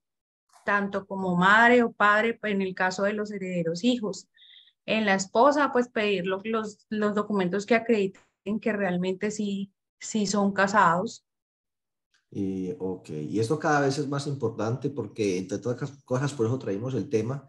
tanto como madre o padre, en el caso de los herederos hijos. En la esposa, pues pedir los, documentos que acrediten que realmente sí, sí son casados.
Y, y esto cada vez es más importante porque, entre todas las cosas, por eso traemos el tema,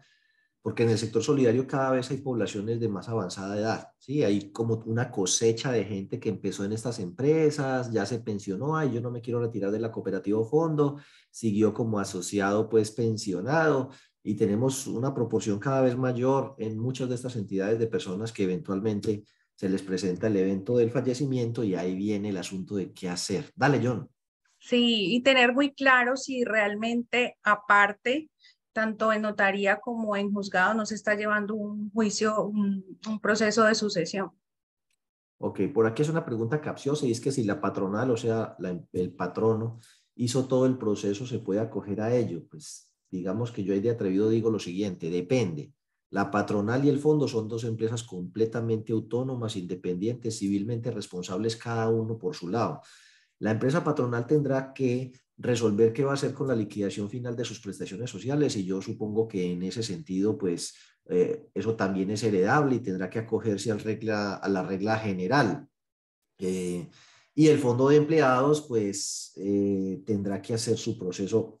porque en el sector solidario cada vez hay poblaciones de más avanzada edad, ¿sí? Hay como una cosecha de gente que empezó en estas empresas, ya se pensionó, ay, yo no me quiero retirar de la cooperativa o fondo, siguió como asociado, pues pensionado, y tenemos una proporción cada vez mayor en muchas de estas entidades de personas que eventualmente se les presenta el evento del fallecimiento y ahí viene el asunto de qué hacer. Dale, John.
Sí, y tener muy claro si realmente aparte tanto en notaría como en juzgado no se está llevando un juicio, un, proceso de sucesión.
Ok, por aquí es una pregunta capciosa y es que si la patronal, o sea, el patrono hizo todo el proceso, ¿se puede acoger a ello? Pues digamos que yo ahí de atrevido digo lo siguiente, depende. La patronal y el fondo son dos empresas completamente autónomas, independientes, civilmente responsables cada uno por su lado. La empresa patronal tendrá que resolver qué va a hacer con la liquidación final de sus prestaciones sociales y yo supongo que en ese sentido, pues eh, eso también es heredable y tendrá que acogerse regla, a la regla general. Eh, y el fondo de empleados, pues eh, tendrá que hacer su proceso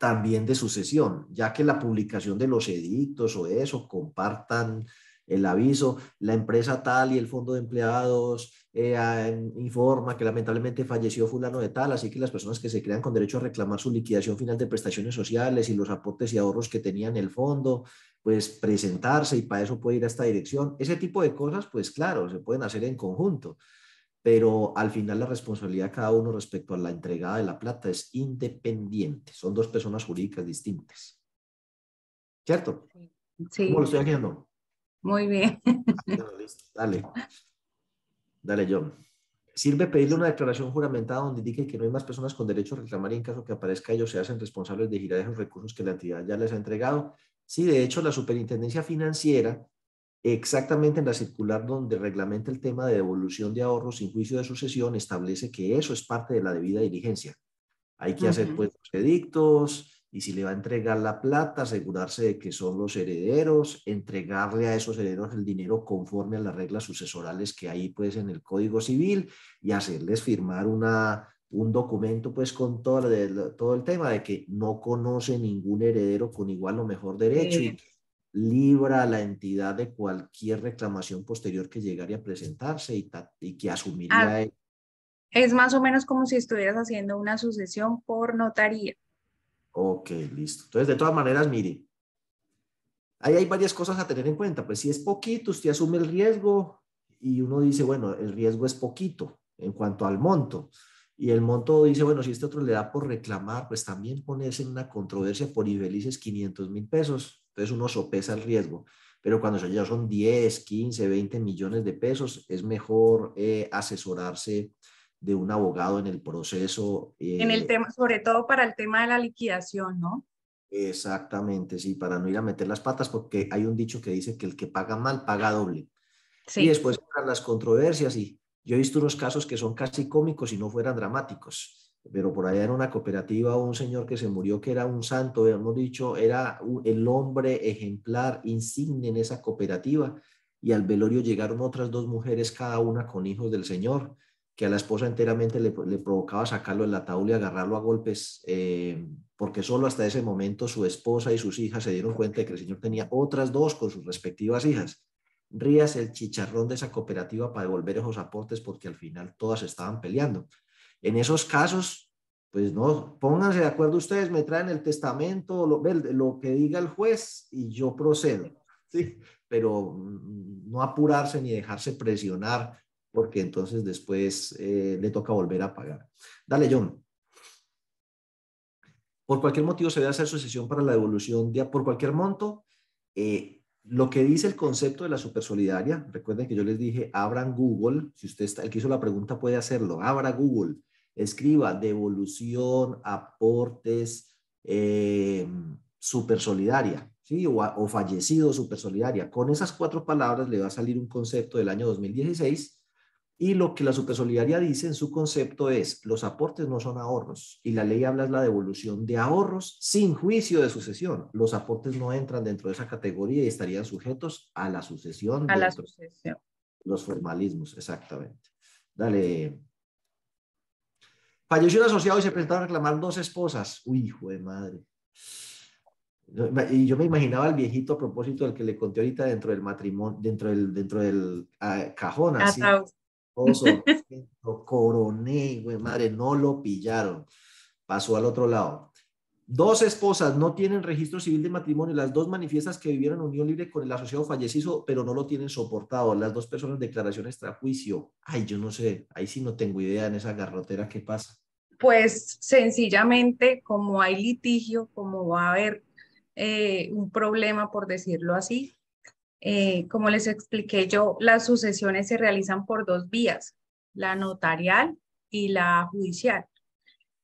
también de sucesión, ya que la publicación de los edictos o eso compartan el aviso, la empresa tal y el fondo de empleados eh, informa que lamentablemente falleció fulano de tal, así que las personas que se crean con derecho a reclamar su liquidación final de prestaciones sociales y los aportes y ahorros que tenían el fondo, pues presentarse y para eso puede ir a esta dirección. Ese tipo de cosas, pues claro, se pueden hacer en conjunto, pero al final la responsabilidad de cada uno respecto a la entregada de la plata es independiente, son dos personas jurídicas distintas. ¿Cierto? Sí. ¿Cómo lo estoy haciendo? Muy bien. Dale. Dale, John. Sirve pedirle una declaración juramentada donde indique que no hay más personas con derecho a reclamar y en caso que aparezca ellos se hacen responsables de girar esos recursos que la entidad ya les ha entregado. Sí, de hecho, la superintendencia financiera, exactamente en la circular donde reglamenta el tema de devolución de ahorros sin juicio de sucesión, establece que eso es parte de la debida diligencia. Hay que hacer pues, edictos, y si le va a entregar la plata, asegurarse de que son los herederos, entregarle a esos herederos el dinero conforme a las reglas sucesorales que hay pues en el Código Civil y hacerles firmar una, un documento pues con todo el, todo el tema de que no conoce ningún heredero con igual o mejor derecho y libra a la entidad de cualquier reclamación posterior que llegaría a presentarse y, que asumiría. Ah.
es más o menos como si estuvieras haciendo una sucesión por notaría.
Ok, listo. Entonces, de todas maneras, mire, ahí hay varias cosas a tener en cuenta. Pues si es poquito, usted asume el riesgo y uno dice, bueno, el riesgo es poquito en cuanto al monto. Y el monto dice, bueno, si este otro le da por reclamar, pues también ponerse en una controversia por infelices 500 mil pesos. Entonces uno sopesa el riesgo. Pero cuando ya son 10, 15, 20 millones de pesos, es mejor eh, asesorarse de un abogado en el proceso. en el eh, tema,
sobre todo para el tema de la liquidación, ¿no?
Exactamente, sí, para no ir a meter las patas, porque hay un dicho que dice que el que paga mal paga doble. Sí. Y después las controversias y yo he visto unos casos que son casi cómicos y no fueran dramáticos, pero por allá en una cooperativa un señor que se murió que era un santo, hemos dicho, era el hombre ejemplar, insigne en esa cooperativa y al velorio llegaron otras dos mujeres, cada una con hijos del señor que a la esposa enteramente le, provocaba sacarlo del ataúd y agarrarlo a golpes, eh, porque solo hasta ese momento su esposa y sus hijas se dieron cuenta de que el señor tenía otras dos con sus respectivas hijas. Rías el chicharrón de esa cooperativa para devolver esos aportes porque al final todas estaban peleando. En esos casos, pues no, pónganse de acuerdo ustedes, me traen el testamento, lo, lo que diga el juez y yo procedo, ¿sí? Pero mm, no apurarse ni dejarse presionar porque entonces después eh, le toca volver a pagar. Dale, John. Por cualquier motivo se debe hacer sucesión para la devolución por cualquier monto. Eh, lo que dice el concepto de la supersolidaria, recuerden que yo les dije, abran Google, si usted está, el que hizo la pregunta puede hacerlo, abra Google, escriba devolución, aportes, eh, supersolidaria, ¿sí? O, o, fallecido supersolidaria. Con esas cuatro palabras le va a salir un concepto del año 2016 y lo que la supersolidaria dice en su concepto es, los aportes no son ahorros y la ley habla es la devolución de ahorros sin juicio de sucesión. Los aportes no entran dentro de esa categoría y estarían sujetos a la sucesión. A la sucesión. Los formalismos, exactamente. Dale. Falleció un asociado y se presentaron a reclamar dos esposas. Uy, hijo de madre. Y yo me imaginaba al viejito a propósito del que le conté ahorita dentro del matrimonio, dentro del, dentro del ah, cajón, así, lo coroné, madre, no lo pillaron. Pasó al otro lado. Dos esposas no tienen registro civil de matrimonio. Las dos manifiestas que vivieron en unión libre con el asociado fallecido, pero no lo tienen soportado. Las dos personas declaración extrajuicio. Ay, yo no sé. Ahí sí no tengo idea en esa garrotera qué pasa.
Pues sencillamente, como hay litigio, como va a haber eh, un problema, por decirlo así, eh, como les expliqué yo, las sucesiones se realizan por dos vías, la notarial y la judicial.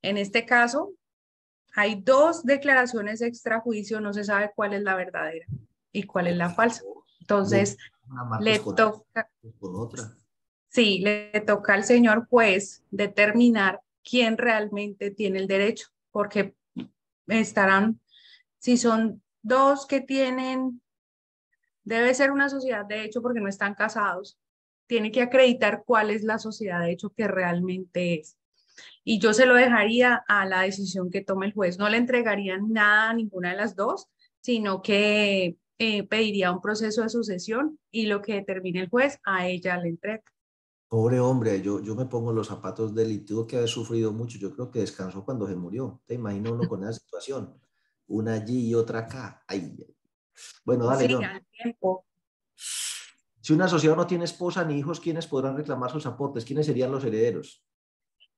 En este caso, hay dos declaraciones extrajuicio, no se sabe cuál es la verdadera y cuál es la falsa. Entonces, le toca, sí, le toca al señor juez determinar quién realmente tiene el derecho, porque estarán, si son dos que tienen Debe ser una sociedad de hecho porque no están casados. Tiene que acreditar cuál es la sociedad de hecho que realmente es. Y yo se lo dejaría a la decisión que tome el juez. No le entregaría nada a ninguna de las dos, sino que eh, pediría un proceso de sucesión y lo que determine el juez a ella le entrega.
Pobre hombre, yo, yo me pongo los zapatos del que ha sufrido mucho. Yo creo que descansó cuando se murió. Te imagino uno con esa situación. Una allí y otra acá. Ay, bueno, dale, Si una sociedad no tiene esposa ni hijos, ¿quiénes podrán reclamar sus aportes? ¿Quiénes serían los herederos?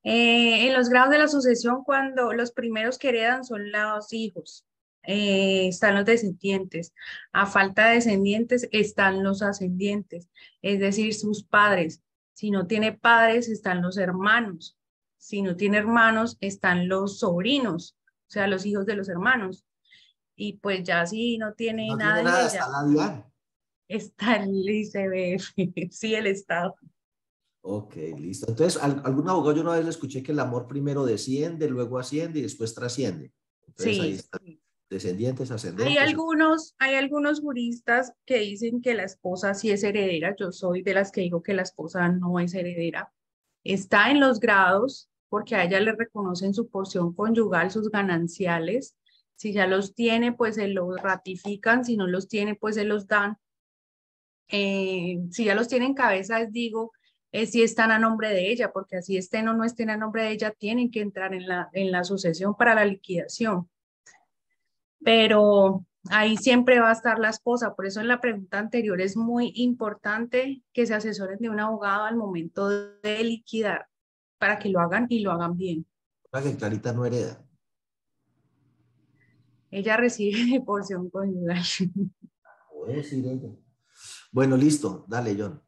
Eh, en los grados de la sucesión, cuando los primeros que heredan son los hijos, eh, están los descendientes. A falta de descendientes, están los ascendientes, es decir, sus padres. Si no tiene padres, están los hermanos. Si no tiene hermanos, están los sobrinos, o sea, los hijos de los hermanos y pues ya sí, no tiene nada, tiene está la diva? Está el ICBF, sí, el Estado.
Ok, listo. Entonces, algún abogado yo una vez le escuché que el amor primero desciende, luego asciende y después trasciende. Entonces, sí. Ahí está. Descendientes, ascendientes. Hay
algunos, hay algunos juristas que dicen que la esposa sí es heredera. Yo soy de las que digo que la esposa no es heredera. Está en los grados porque a ella le reconocen su porción conyugal, sus gananciales, si ya los tiene, pues se los ratifican, si no los tiene, pues se los dan. Eh, si ya los tienen en cabeza, les digo, eh, si están a nombre de ella, porque así estén o no estén a nombre de ella, tienen que entrar en la, en la sucesión para la liquidación. Pero ahí siempre va a estar la esposa. Por eso en la pregunta anterior es muy importante que se asesoren de un abogado al momento de liquidar para que lo hagan y lo hagan bien.
Para que Clarita no hereda.
Ella recibe porción conyugal.
Bueno, listo. Dale, John.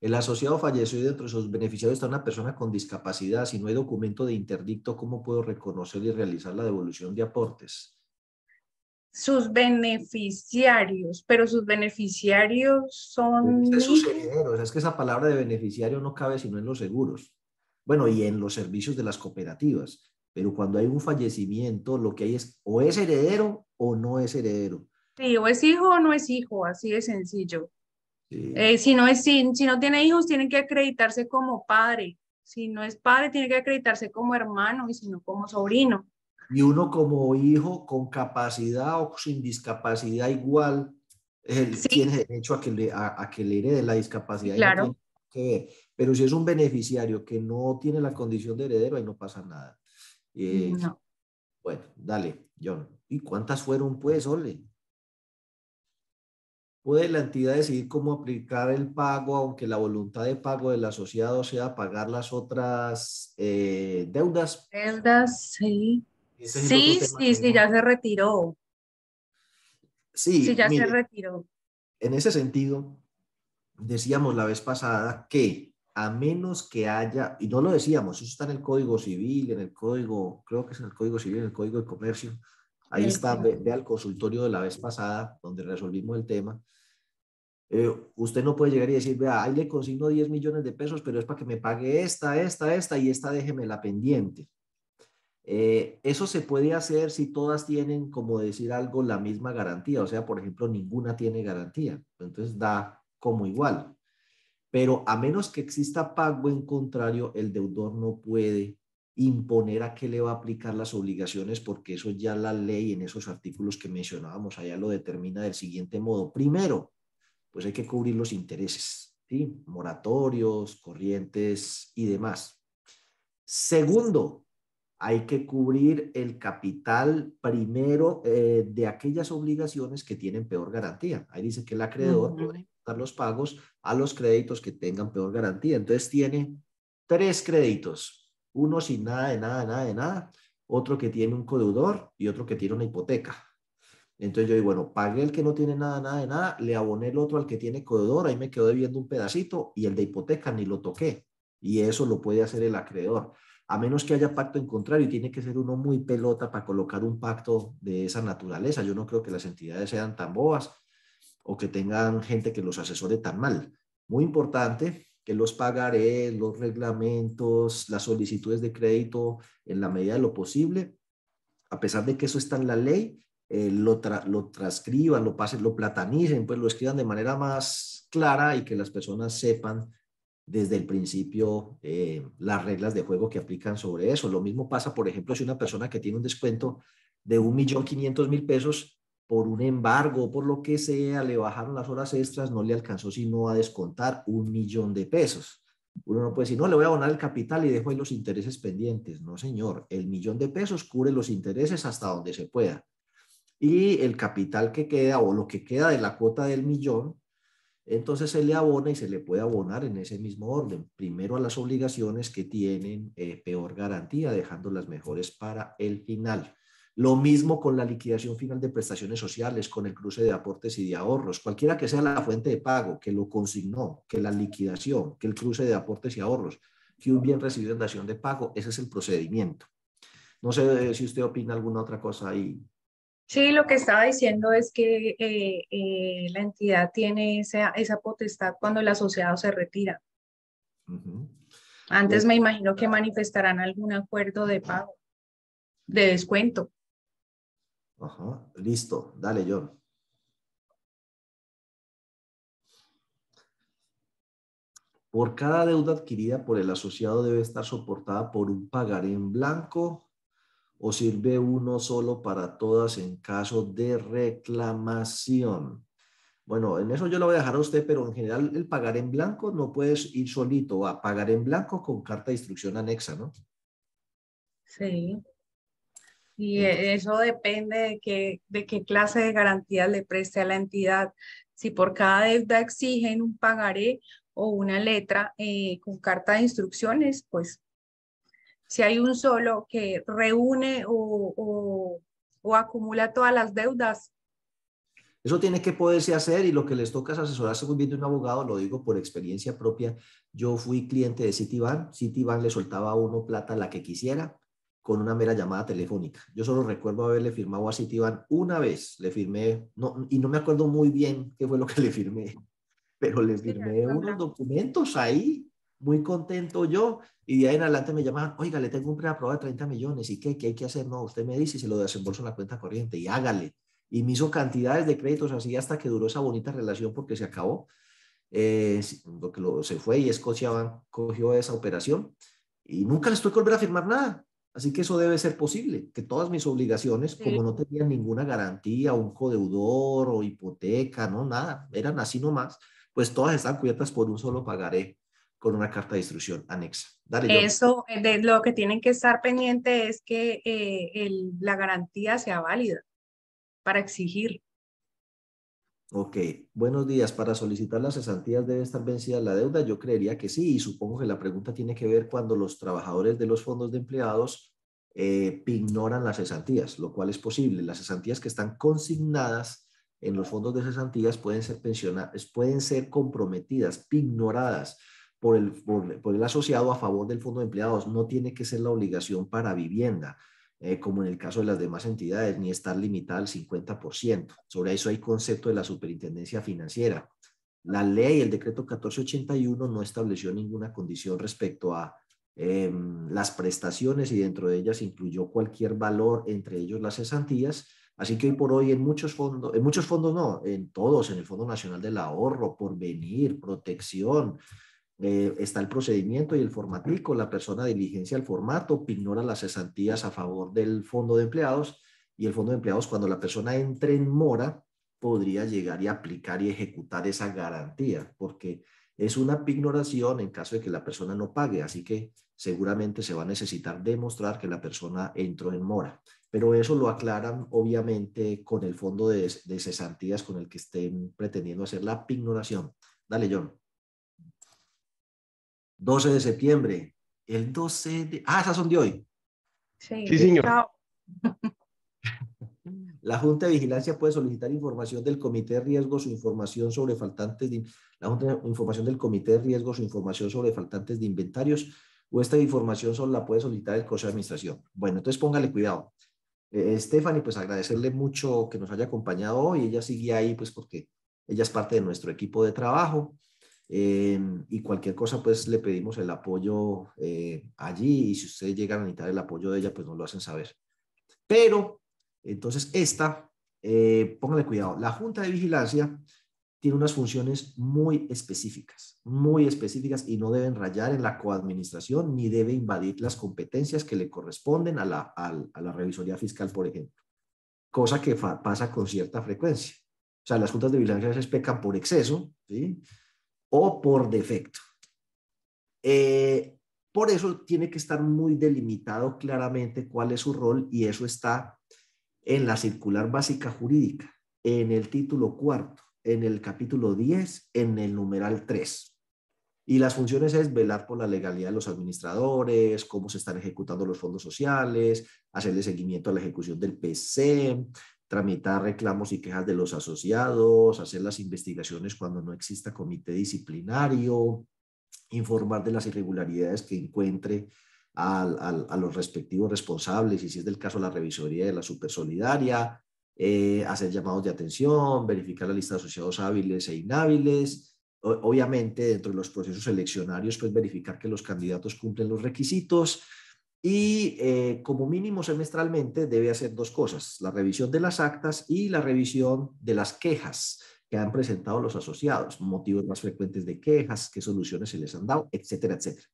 El asociado falleció y dentro de sus beneficiarios está una persona con discapacidad. Si no hay documento de interdicto, ¿cómo puedo reconocer y realizar la devolución de aportes?
Sus beneficiarios, pero sus beneficiarios son... Es,
es que esa palabra de beneficiario no cabe sino en los seguros. Bueno, y en los servicios de las cooperativas. Pero cuando hay un fallecimiento, lo que hay es o es heredero o no es heredero.
Sí, o es hijo o no es hijo, así de sencillo. Eh, si, no es, si, no tiene hijos, tiene que acreditarse como padre. Si no es padre, tiene que acreditarse como hermano y si no como sobrino.
Y uno como hijo con capacidad o sin discapacidad igual, tiene derecho a que, le, a, que le herede la discapacidad. Claro. Pero si es un beneficiario que no tiene la condición de heredero, ahí no pasa nada. Eh, no. Bueno, dale, John. ¿Y cuántas fueron, pues, Ole? ¿Puede la entidad decidir cómo aplicar el pago, aunque la voluntad de pago del asociado sea pagar las otras eh, deudas?
Deudas, sí. sí, sí, sí, ya se retiró.
Sí, sí ya se retiró. En ese sentido, decíamos la vez pasada que a menos que haya, y no lo decíamos, eso está en el Código Civil, en el Código, creo que es en el Código Civil, en el Código de Comercio, ahí está, ve, al consultorio de la vez pasada, donde resolvimos el tema. Eh, usted no puede llegar y decir, vea, ahí le consigno 10 millones de pesos, pero es para que me pague esta, esta, esta y esta déjeme la pendiente. Eh, eso se puede hacer si todas tienen, como decir algo, la misma garantía. O sea, por ejemplo, ninguna tiene garantía. Entonces da como igual pero a menos que exista pago en contrario, el deudor no puede imponer a qué le va a aplicar las obligaciones, porque eso ya la ley en esos artículos que mencionábamos allá lo determina del siguiente modo. Primero, pues hay que cubrir los intereses, moratorios, corrientes y demás. Segundo, hay que cubrir el capital primero eh, de aquellas obligaciones que tienen peor garantía. Ahí dice que el acreedor debe -huh. los pagos a los créditos que tengan peor garantía. Entonces tiene tres créditos, uno sin nada de nada, nada de nada, otro que tiene un codeudor y otro que tiene una hipoteca. Entonces yo digo, bueno, pagué el que no tiene nada, nada de nada, le aboné el otro al que tiene codeudor, ahí me quedó debiendo un pedacito y el de hipoteca ni lo toqué. Y eso lo puede hacer el acreedor, a menos que haya pacto en contrario y tiene que ser uno muy pelota para colocar un pacto de esa naturaleza. Yo no creo que las entidades sean tan boas o que tengan gente que los asesore tan mal. Muy importante que los pagarés, los reglamentos, las solicitudes de crédito, en la medida de lo posible, a pesar de que eso está en la ley, eh, lo, transcriban, lo pasen, lo platanicen, pues lo escriban de manera más clara y que las personas sepan desde el principio eh, las reglas de juego que aplican sobre eso. Lo mismo pasa, por ejemplo, si una persona que tiene un descuento de 1.500.000 pesos por un embargo, por lo que sea, le bajaron las horas extras, no le alcanzó sino a descontar un millón de pesos. Uno no puede decir, no, le voy a abonar el capital y dejo ahí los intereses pendientes. No, señor, el millón de pesos cubre los intereses hasta donde se pueda. Y el capital que queda o lo que queda de la cuota del millón, entonces se le abona y se le puede abonar en ese mismo orden. Primero a las obligaciones que tienen eh, peor garantía, dejando las mejores para el final. Lo mismo con la liquidación final de prestaciones sociales, con el cruce de aportes y de ahorros, cualquiera que sea la fuente de pago, que lo consignó, que la liquidación, que el cruce de aportes y ahorros, que un bien recibido en dación de pago, ese es el procedimiento. No sé eh, si usted opina alguna otra cosa ahí.
Sí, lo que estaba diciendo es que eh, eh, la entidad tiene esa, esa, potestad cuando el asociado se retira. Antes me imagino que manifestarán algún acuerdo de pago, de descuento
listo, dale John. Por cada deuda adquirida por el asociado debe estar soportada por un pagaré en blanco o sirve uno solo para todas en caso de reclamación. Bueno, en eso yo lo voy a dejar a usted, pero en general el pagar en blanco no puedes ir solito a pagar en blanco con carta de instrucción anexa, ¿no?
Sí. Y e, eso depende de qué, de qué clase de garantías le preste a la entidad. Si por cada deuda exigen un pagaré o una letra eh, con carta de instrucciones, pues si hay un solo que reúne o, acumula todas las deudas.
Eso tiene que poderse hacer y lo que les toca es asesorarse muy bien de un abogado, lo digo por experiencia propia. Yo fui cliente de Citibank, Citibank le soltaba a uno plata la que quisiera, con una mera llamada telefónica. Yo solo recuerdo haberle firmado a Citibank una vez, le firmé, no, y no me acuerdo muy bien qué fue lo que le firmé, pero les firmé unos documentos ahí, muy contento yo, y de ahí en adelante me llamaban, oiga, le tengo un preaprobado de 30 millones, ¿y qué, qué hay que hacer? No, usted me dice y se lo desembolso en la cuenta corriente, y hágale. Y me hizo cantidades de créditos así hasta que duró esa bonita relación porque se acabó. Eh, lo que se fue y Escocia cogió esa operación y nunca les tuve que volver a firmar nada Así que eso debe ser posible, que todas mis obligaciones, como no tenía ninguna garantía, un codeudor o hipoteca, no, nada, eran así nomás, pues todas están cubiertas por un solo pagaré con una carta de instrucción anexa. eso,
eh, lo que tienen que estar pendiente es que eh, la garantía sea válida para exigir.
Ok, buenos días. Para solicitar las cesantías debe estar vencida la deuda. Yo creería que sí, y supongo que la pregunta tiene que ver cuando los trabajadores de los fondos de empleados eh, ignoran las cesantías, lo cual es posible. Las cesantías que están consignadas en los fondos de cesantías pueden ser pensionadas, pueden ser comprometidas, ignoradas por el asociado a favor del fondo de empleados. No tiene que ser la obligación para vivienda. Eh, como en el caso de las demás entidades, ni estar limitada al 50%. Sobre eso hay concepto de la superintendencia financiera. La ley, el decreto 1481, no estableció ninguna condición respecto a em, las prestaciones y dentro de ellas incluyó cualquier valor, entre ellos las cesantías. Así que hoy por hoy en muchos fondos, en muchos fondos no, en todos, en el Fondo Nacional del Ahorro, Porvenir, Protección, eh, está el procedimiento y el formatico, la persona diligencia el formato, pignora las cesantías a favor del fondo de empleados y el fondo de empleados cuando la persona entre en mora podría llegar y aplicar y ejecutar esa garantía, porque es una pignoración en caso de que la persona no pague, así que seguramente se va a necesitar demostrar que la persona entró en mora. Pero eso lo aclaran obviamente con el fondo de, de cesantías con el que estén pretendiendo hacer la pignoración. Dale, John. 12 de septiembre. El 12 de... Ah, esas son de hoy.
Sí, sí señor.
La Junta de Vigilancia puede solicitar información del Comité de Riesgos o información sobre faltantes de, la Junta información del Comité de Riesgos o información sobre faltantes de inventarios o esta información solo la puede solicitar el Consejo de Administración. Bueno, entonces póngale cuidado. Eh, eh, Stephanie, pues agradecerle mucho que nos haya acompañado hoy. Ella sigue ahí, pues porque ella es parte de nuestro equipo de trabajo. Em, y cualquier cosa, pues le pedimos el apoyo eh, allí y si ustedes llegan a necesitar el apoyo de ella, pues nos lo hacen saber. Pero, entonces, esta, eh, póngale cuidado, la Junta de Vigilancia tiene unas funciones muy específicas, muy específicas y no deben rayar en la coadministración ni debe invadir las competencias que le corresponden a la, a, a la revisoría fiscal, por ejemplo, cosa que pasa con cierta frecuencia. O sea, las juntas de vigilancia se pecan por exceso, ¿sí? o por defecto. Eh, por eso tiene que estar muy delimitado claramente cuál es su rol y eso está en la circular básica jurídica, en el título cuarto, en el capítulo 10, en el numeral 3. Y las funciones es velar por la legalidad de los administradores, cómo se están ejecutando los fondos sociales, hacerle seguimiento a la ejecución del PC, tramitar reclamos y quejas de los asociados, hacer las investigaciones cuando no exista comité disciplinario, informar de las irregularidades que encuentre a los respectivos responsables y si es del caso la revisoría de la supersolidaria, eh, hacer llamados de atención, verificar la lista de asociados hábiles e inhábiles. obviamente, dentro de los procesos eleccionarios, pues verificar que los candidatos cumplen los requisitos y eh, como mínimo semestralmente debe hacer dos cosas, la revisión de las actas y la revisión de las quejas que han presentado los asociados, motivos más frecuentes de quejas, qué soluciones se les han dado, etcétera, etcétera.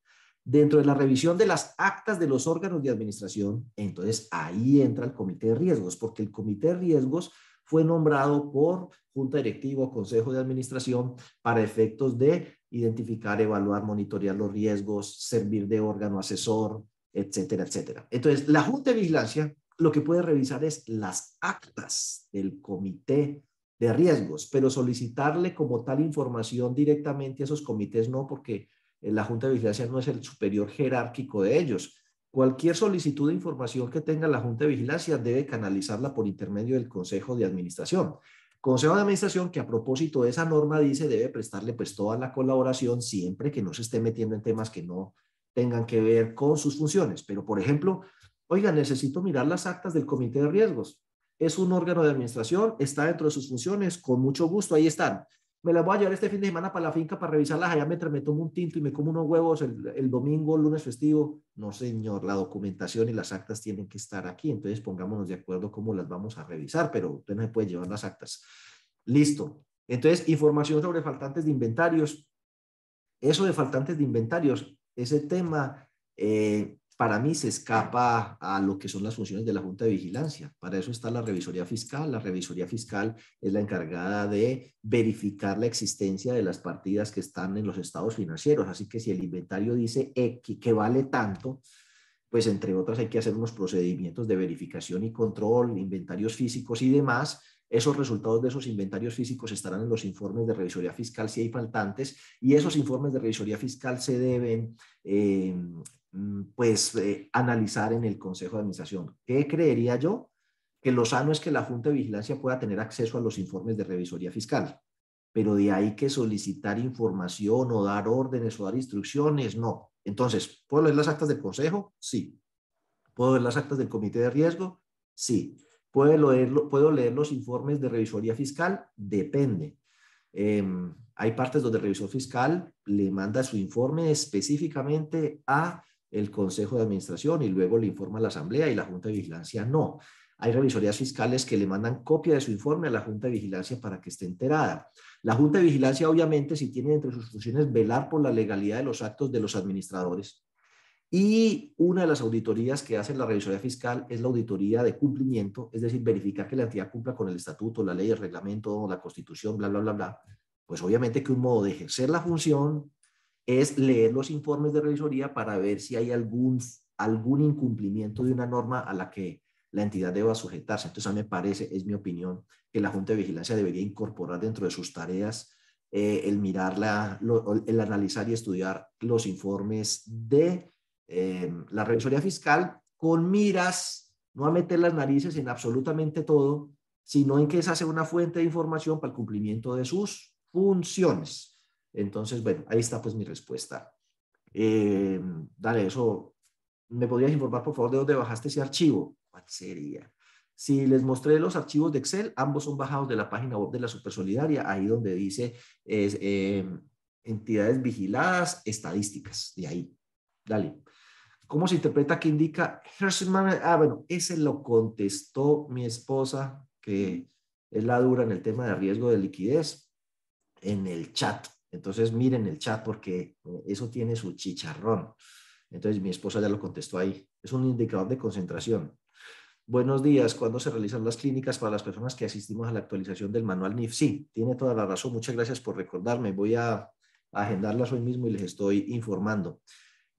Dentro de la revisión de las actas de los órganos de administración, entonces ahí entra el comité de riesgos, porque el comité de riesgos fue nombrado por junta directiva o consejo de administración para efectos de identificar, evaluar, monitorear los riesgos, servir de órgano asesor, etcétera, etcétera. Entonces, la Junta de Vigilancia lo que puede revisar es las actas del comité de riesgos, pero solicitarle como tal información directamente a esos comités no, porque eh, la Junta de Vigilancia no es el superior jerárquico de ellos. Cualquier solicitud de información que tenga la Junta de Vigilancia debe canalizarla por intermedio del Consejo de Administración. Consejo de Administración que a propósito de esa norma dice debe prestarle pues toda la colaboración siempre que no se esté metiendo en temas que no tengan que ver con sus funciones. Pero, por ejemplo, oiga, necesito mirar las actas del comité de riesgos. Es un órgano de administración, está dentro de sus funciones, con mucho gusto, ahí están. Me las voy a llevar este fin de semana para la finca para revisarlas allá mientras me tomo un tinto y me como unos huevos el, domingo, el lunes festivo. No, señor, la documentación y las actas tienen que estar aquí, entonces pongámonos de acuerdo cómo las vamos a revisar, pero usted no se puede llevar las actas. Listo. Entonces, información sobre faltantes de inventarios. Eso de faltantes de inventarios, ese tema eh, para mí se escapa a lo que son las funciones de la Junta de Vigilancia. Para eso está la Revisoría Fiscal. La Revisoría Fiscal es la encargada de verificar la existencia de las partidas que están en los estados financieros. Así que si el inventario dice X que vale tanto, pues entre otras hay que hacer unos procedimientos de verificación y control, inventarios físicos y demás esos resultados de esos inventarios físicos estarán en los informes de revisoría fiscal si hay faltantes y esos informes de revisoría fiscal se deben eh, mm, pues, eh, analizar en el Consejo de Administración. ¿Qué creería yo? Que lo sano es que la Junta de Vigilancia pueda tener acceso a los informes de revisoría fiscal, pero de ahí que solicitar información o dar órdenes o dar instrucciones, no. Entonces, ¿puedo leer las actas del Consejo? Sí. ¿Puedo ver las actas del Comité de Riesgo? Sí. ¿Puedo leer, ¿Puedo leer los informes de revisoría fiscal? Depende. Em, hay partes donde el revisor fiscal le manda su informe específicamente a el Consejo de Administración y luego le informa a la Asamblea y la Junta de Vigilancia no. Hay revisorías fiscales que le mandan copia de su informe a la Junta de Vigilancia para que esté enterada. La Junta de Vigilancia, obviamente, si tiene entre sus funciones velar por la legalidad de los actos de los administradores, y una de las auditorías que hace la Revisoría Fiscal es la auditoría de cumplimiento, es decir, verificar que la entidad cumpla con el estatuto, la ley, el reglamento, la constitución, bla, bla, bla, bla. Pues obviamente que un modo de ejercer la función es leer los informes de revisoría para ver si hay algún, algún incumplimiento de una norma a la que la entidad deba sujetarse. Entonces, a mí me parece, es mi opinión, que la Junta de Vigilancia debería incorporar dentro de sus tareas eh, el mirar, el analizar y estudiar los informes de eh, la revisoría fiscal con miras no a meter las narices en absolutamente todo, sino en que esa sea una fuente de información para el cumplimiento de sus funciones. Entonces, bueno, ahí está pues mi respuesta. Eh, dale, eso, ¿me podrías informar por favor de dónde bajaste ese archivo? ¿Cuál sería? Si les mostré los archivos de Excel, ambos son bajados de la página web de la Supersolidaria, ahí donde dice eh, entidades vigiladas, estadísticas, de ahí. Dale. ¿Cómo se interpreta que indica Ah, bueno, ese lo contestó mi esposa, que es la dura en el tema de riesgo de liquidez, en el chat. Entonces miren el chat porque eh, eso tiene su chicharrón. Entonces mi esposa ya lo contestó ahí. Es un indicador de concentración. Buenos días, ¿cuándo se realizan las clínicas para las personas que asistimos a la actualización del manual NIF? Sí, tiene toda la razón. Muchas gracias por recordarme. Voy a agendarlas hoy mismo y les estoy informando.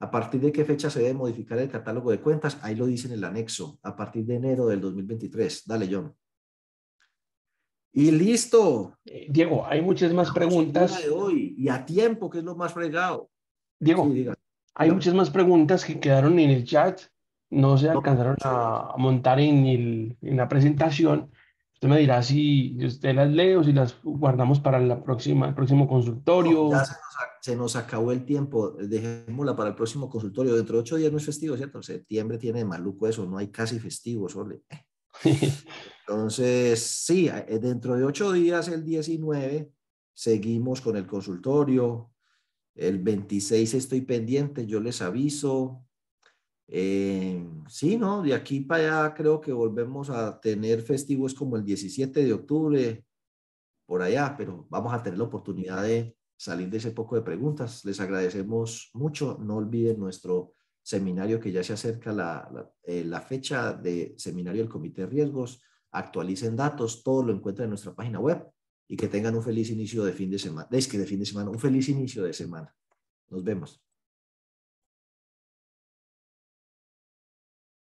¿A partir de qué fecha se debe modificar el catálogo de cuentas? Ahí lo dice en el anexo, a partir de enero del 2023. Dale, John. Y listo. Eh, Diego, hay muchas más ah, preguntas. hoy y a tiempo, que es lo más fregado. Diego, hay muchas más preguntas que quedaron en el chat, no se alcanzaron a montar en la presentación, Usted me dirá si usted las lee o si las guardamos para la próxima, el próximo consultorio. se, nos, acabó el tiempo, dejémosla para el próximo consultorio. Dentro de ocho días no es festivo, ¿cierto? septiembre tiene maluco eso, no hay casi festivos, Sole. Entonces, sí, eh, dentro de ocho días, el 19, seguimos con el consultorio. El 26 estoy pendiente, yo les aviso. Eh, sí, ¿no? De aquí para allá creo que volvemos a tener festivos como el 17 de octubre, por allá, pero vamos a tener la oportunidad de salir de ese poco de preguntas. Les agradecemos mucho. No olviden nuestro seminario que ya se acerca la, eh, fecha de seminario del Comité de Riesgos. Actualicen datos, todo lo encuentran en nuestra página web y que tengan un feliz inicio de fin de semana. Es que de fin de semana, un feliz inicio de semana. Nos vemos.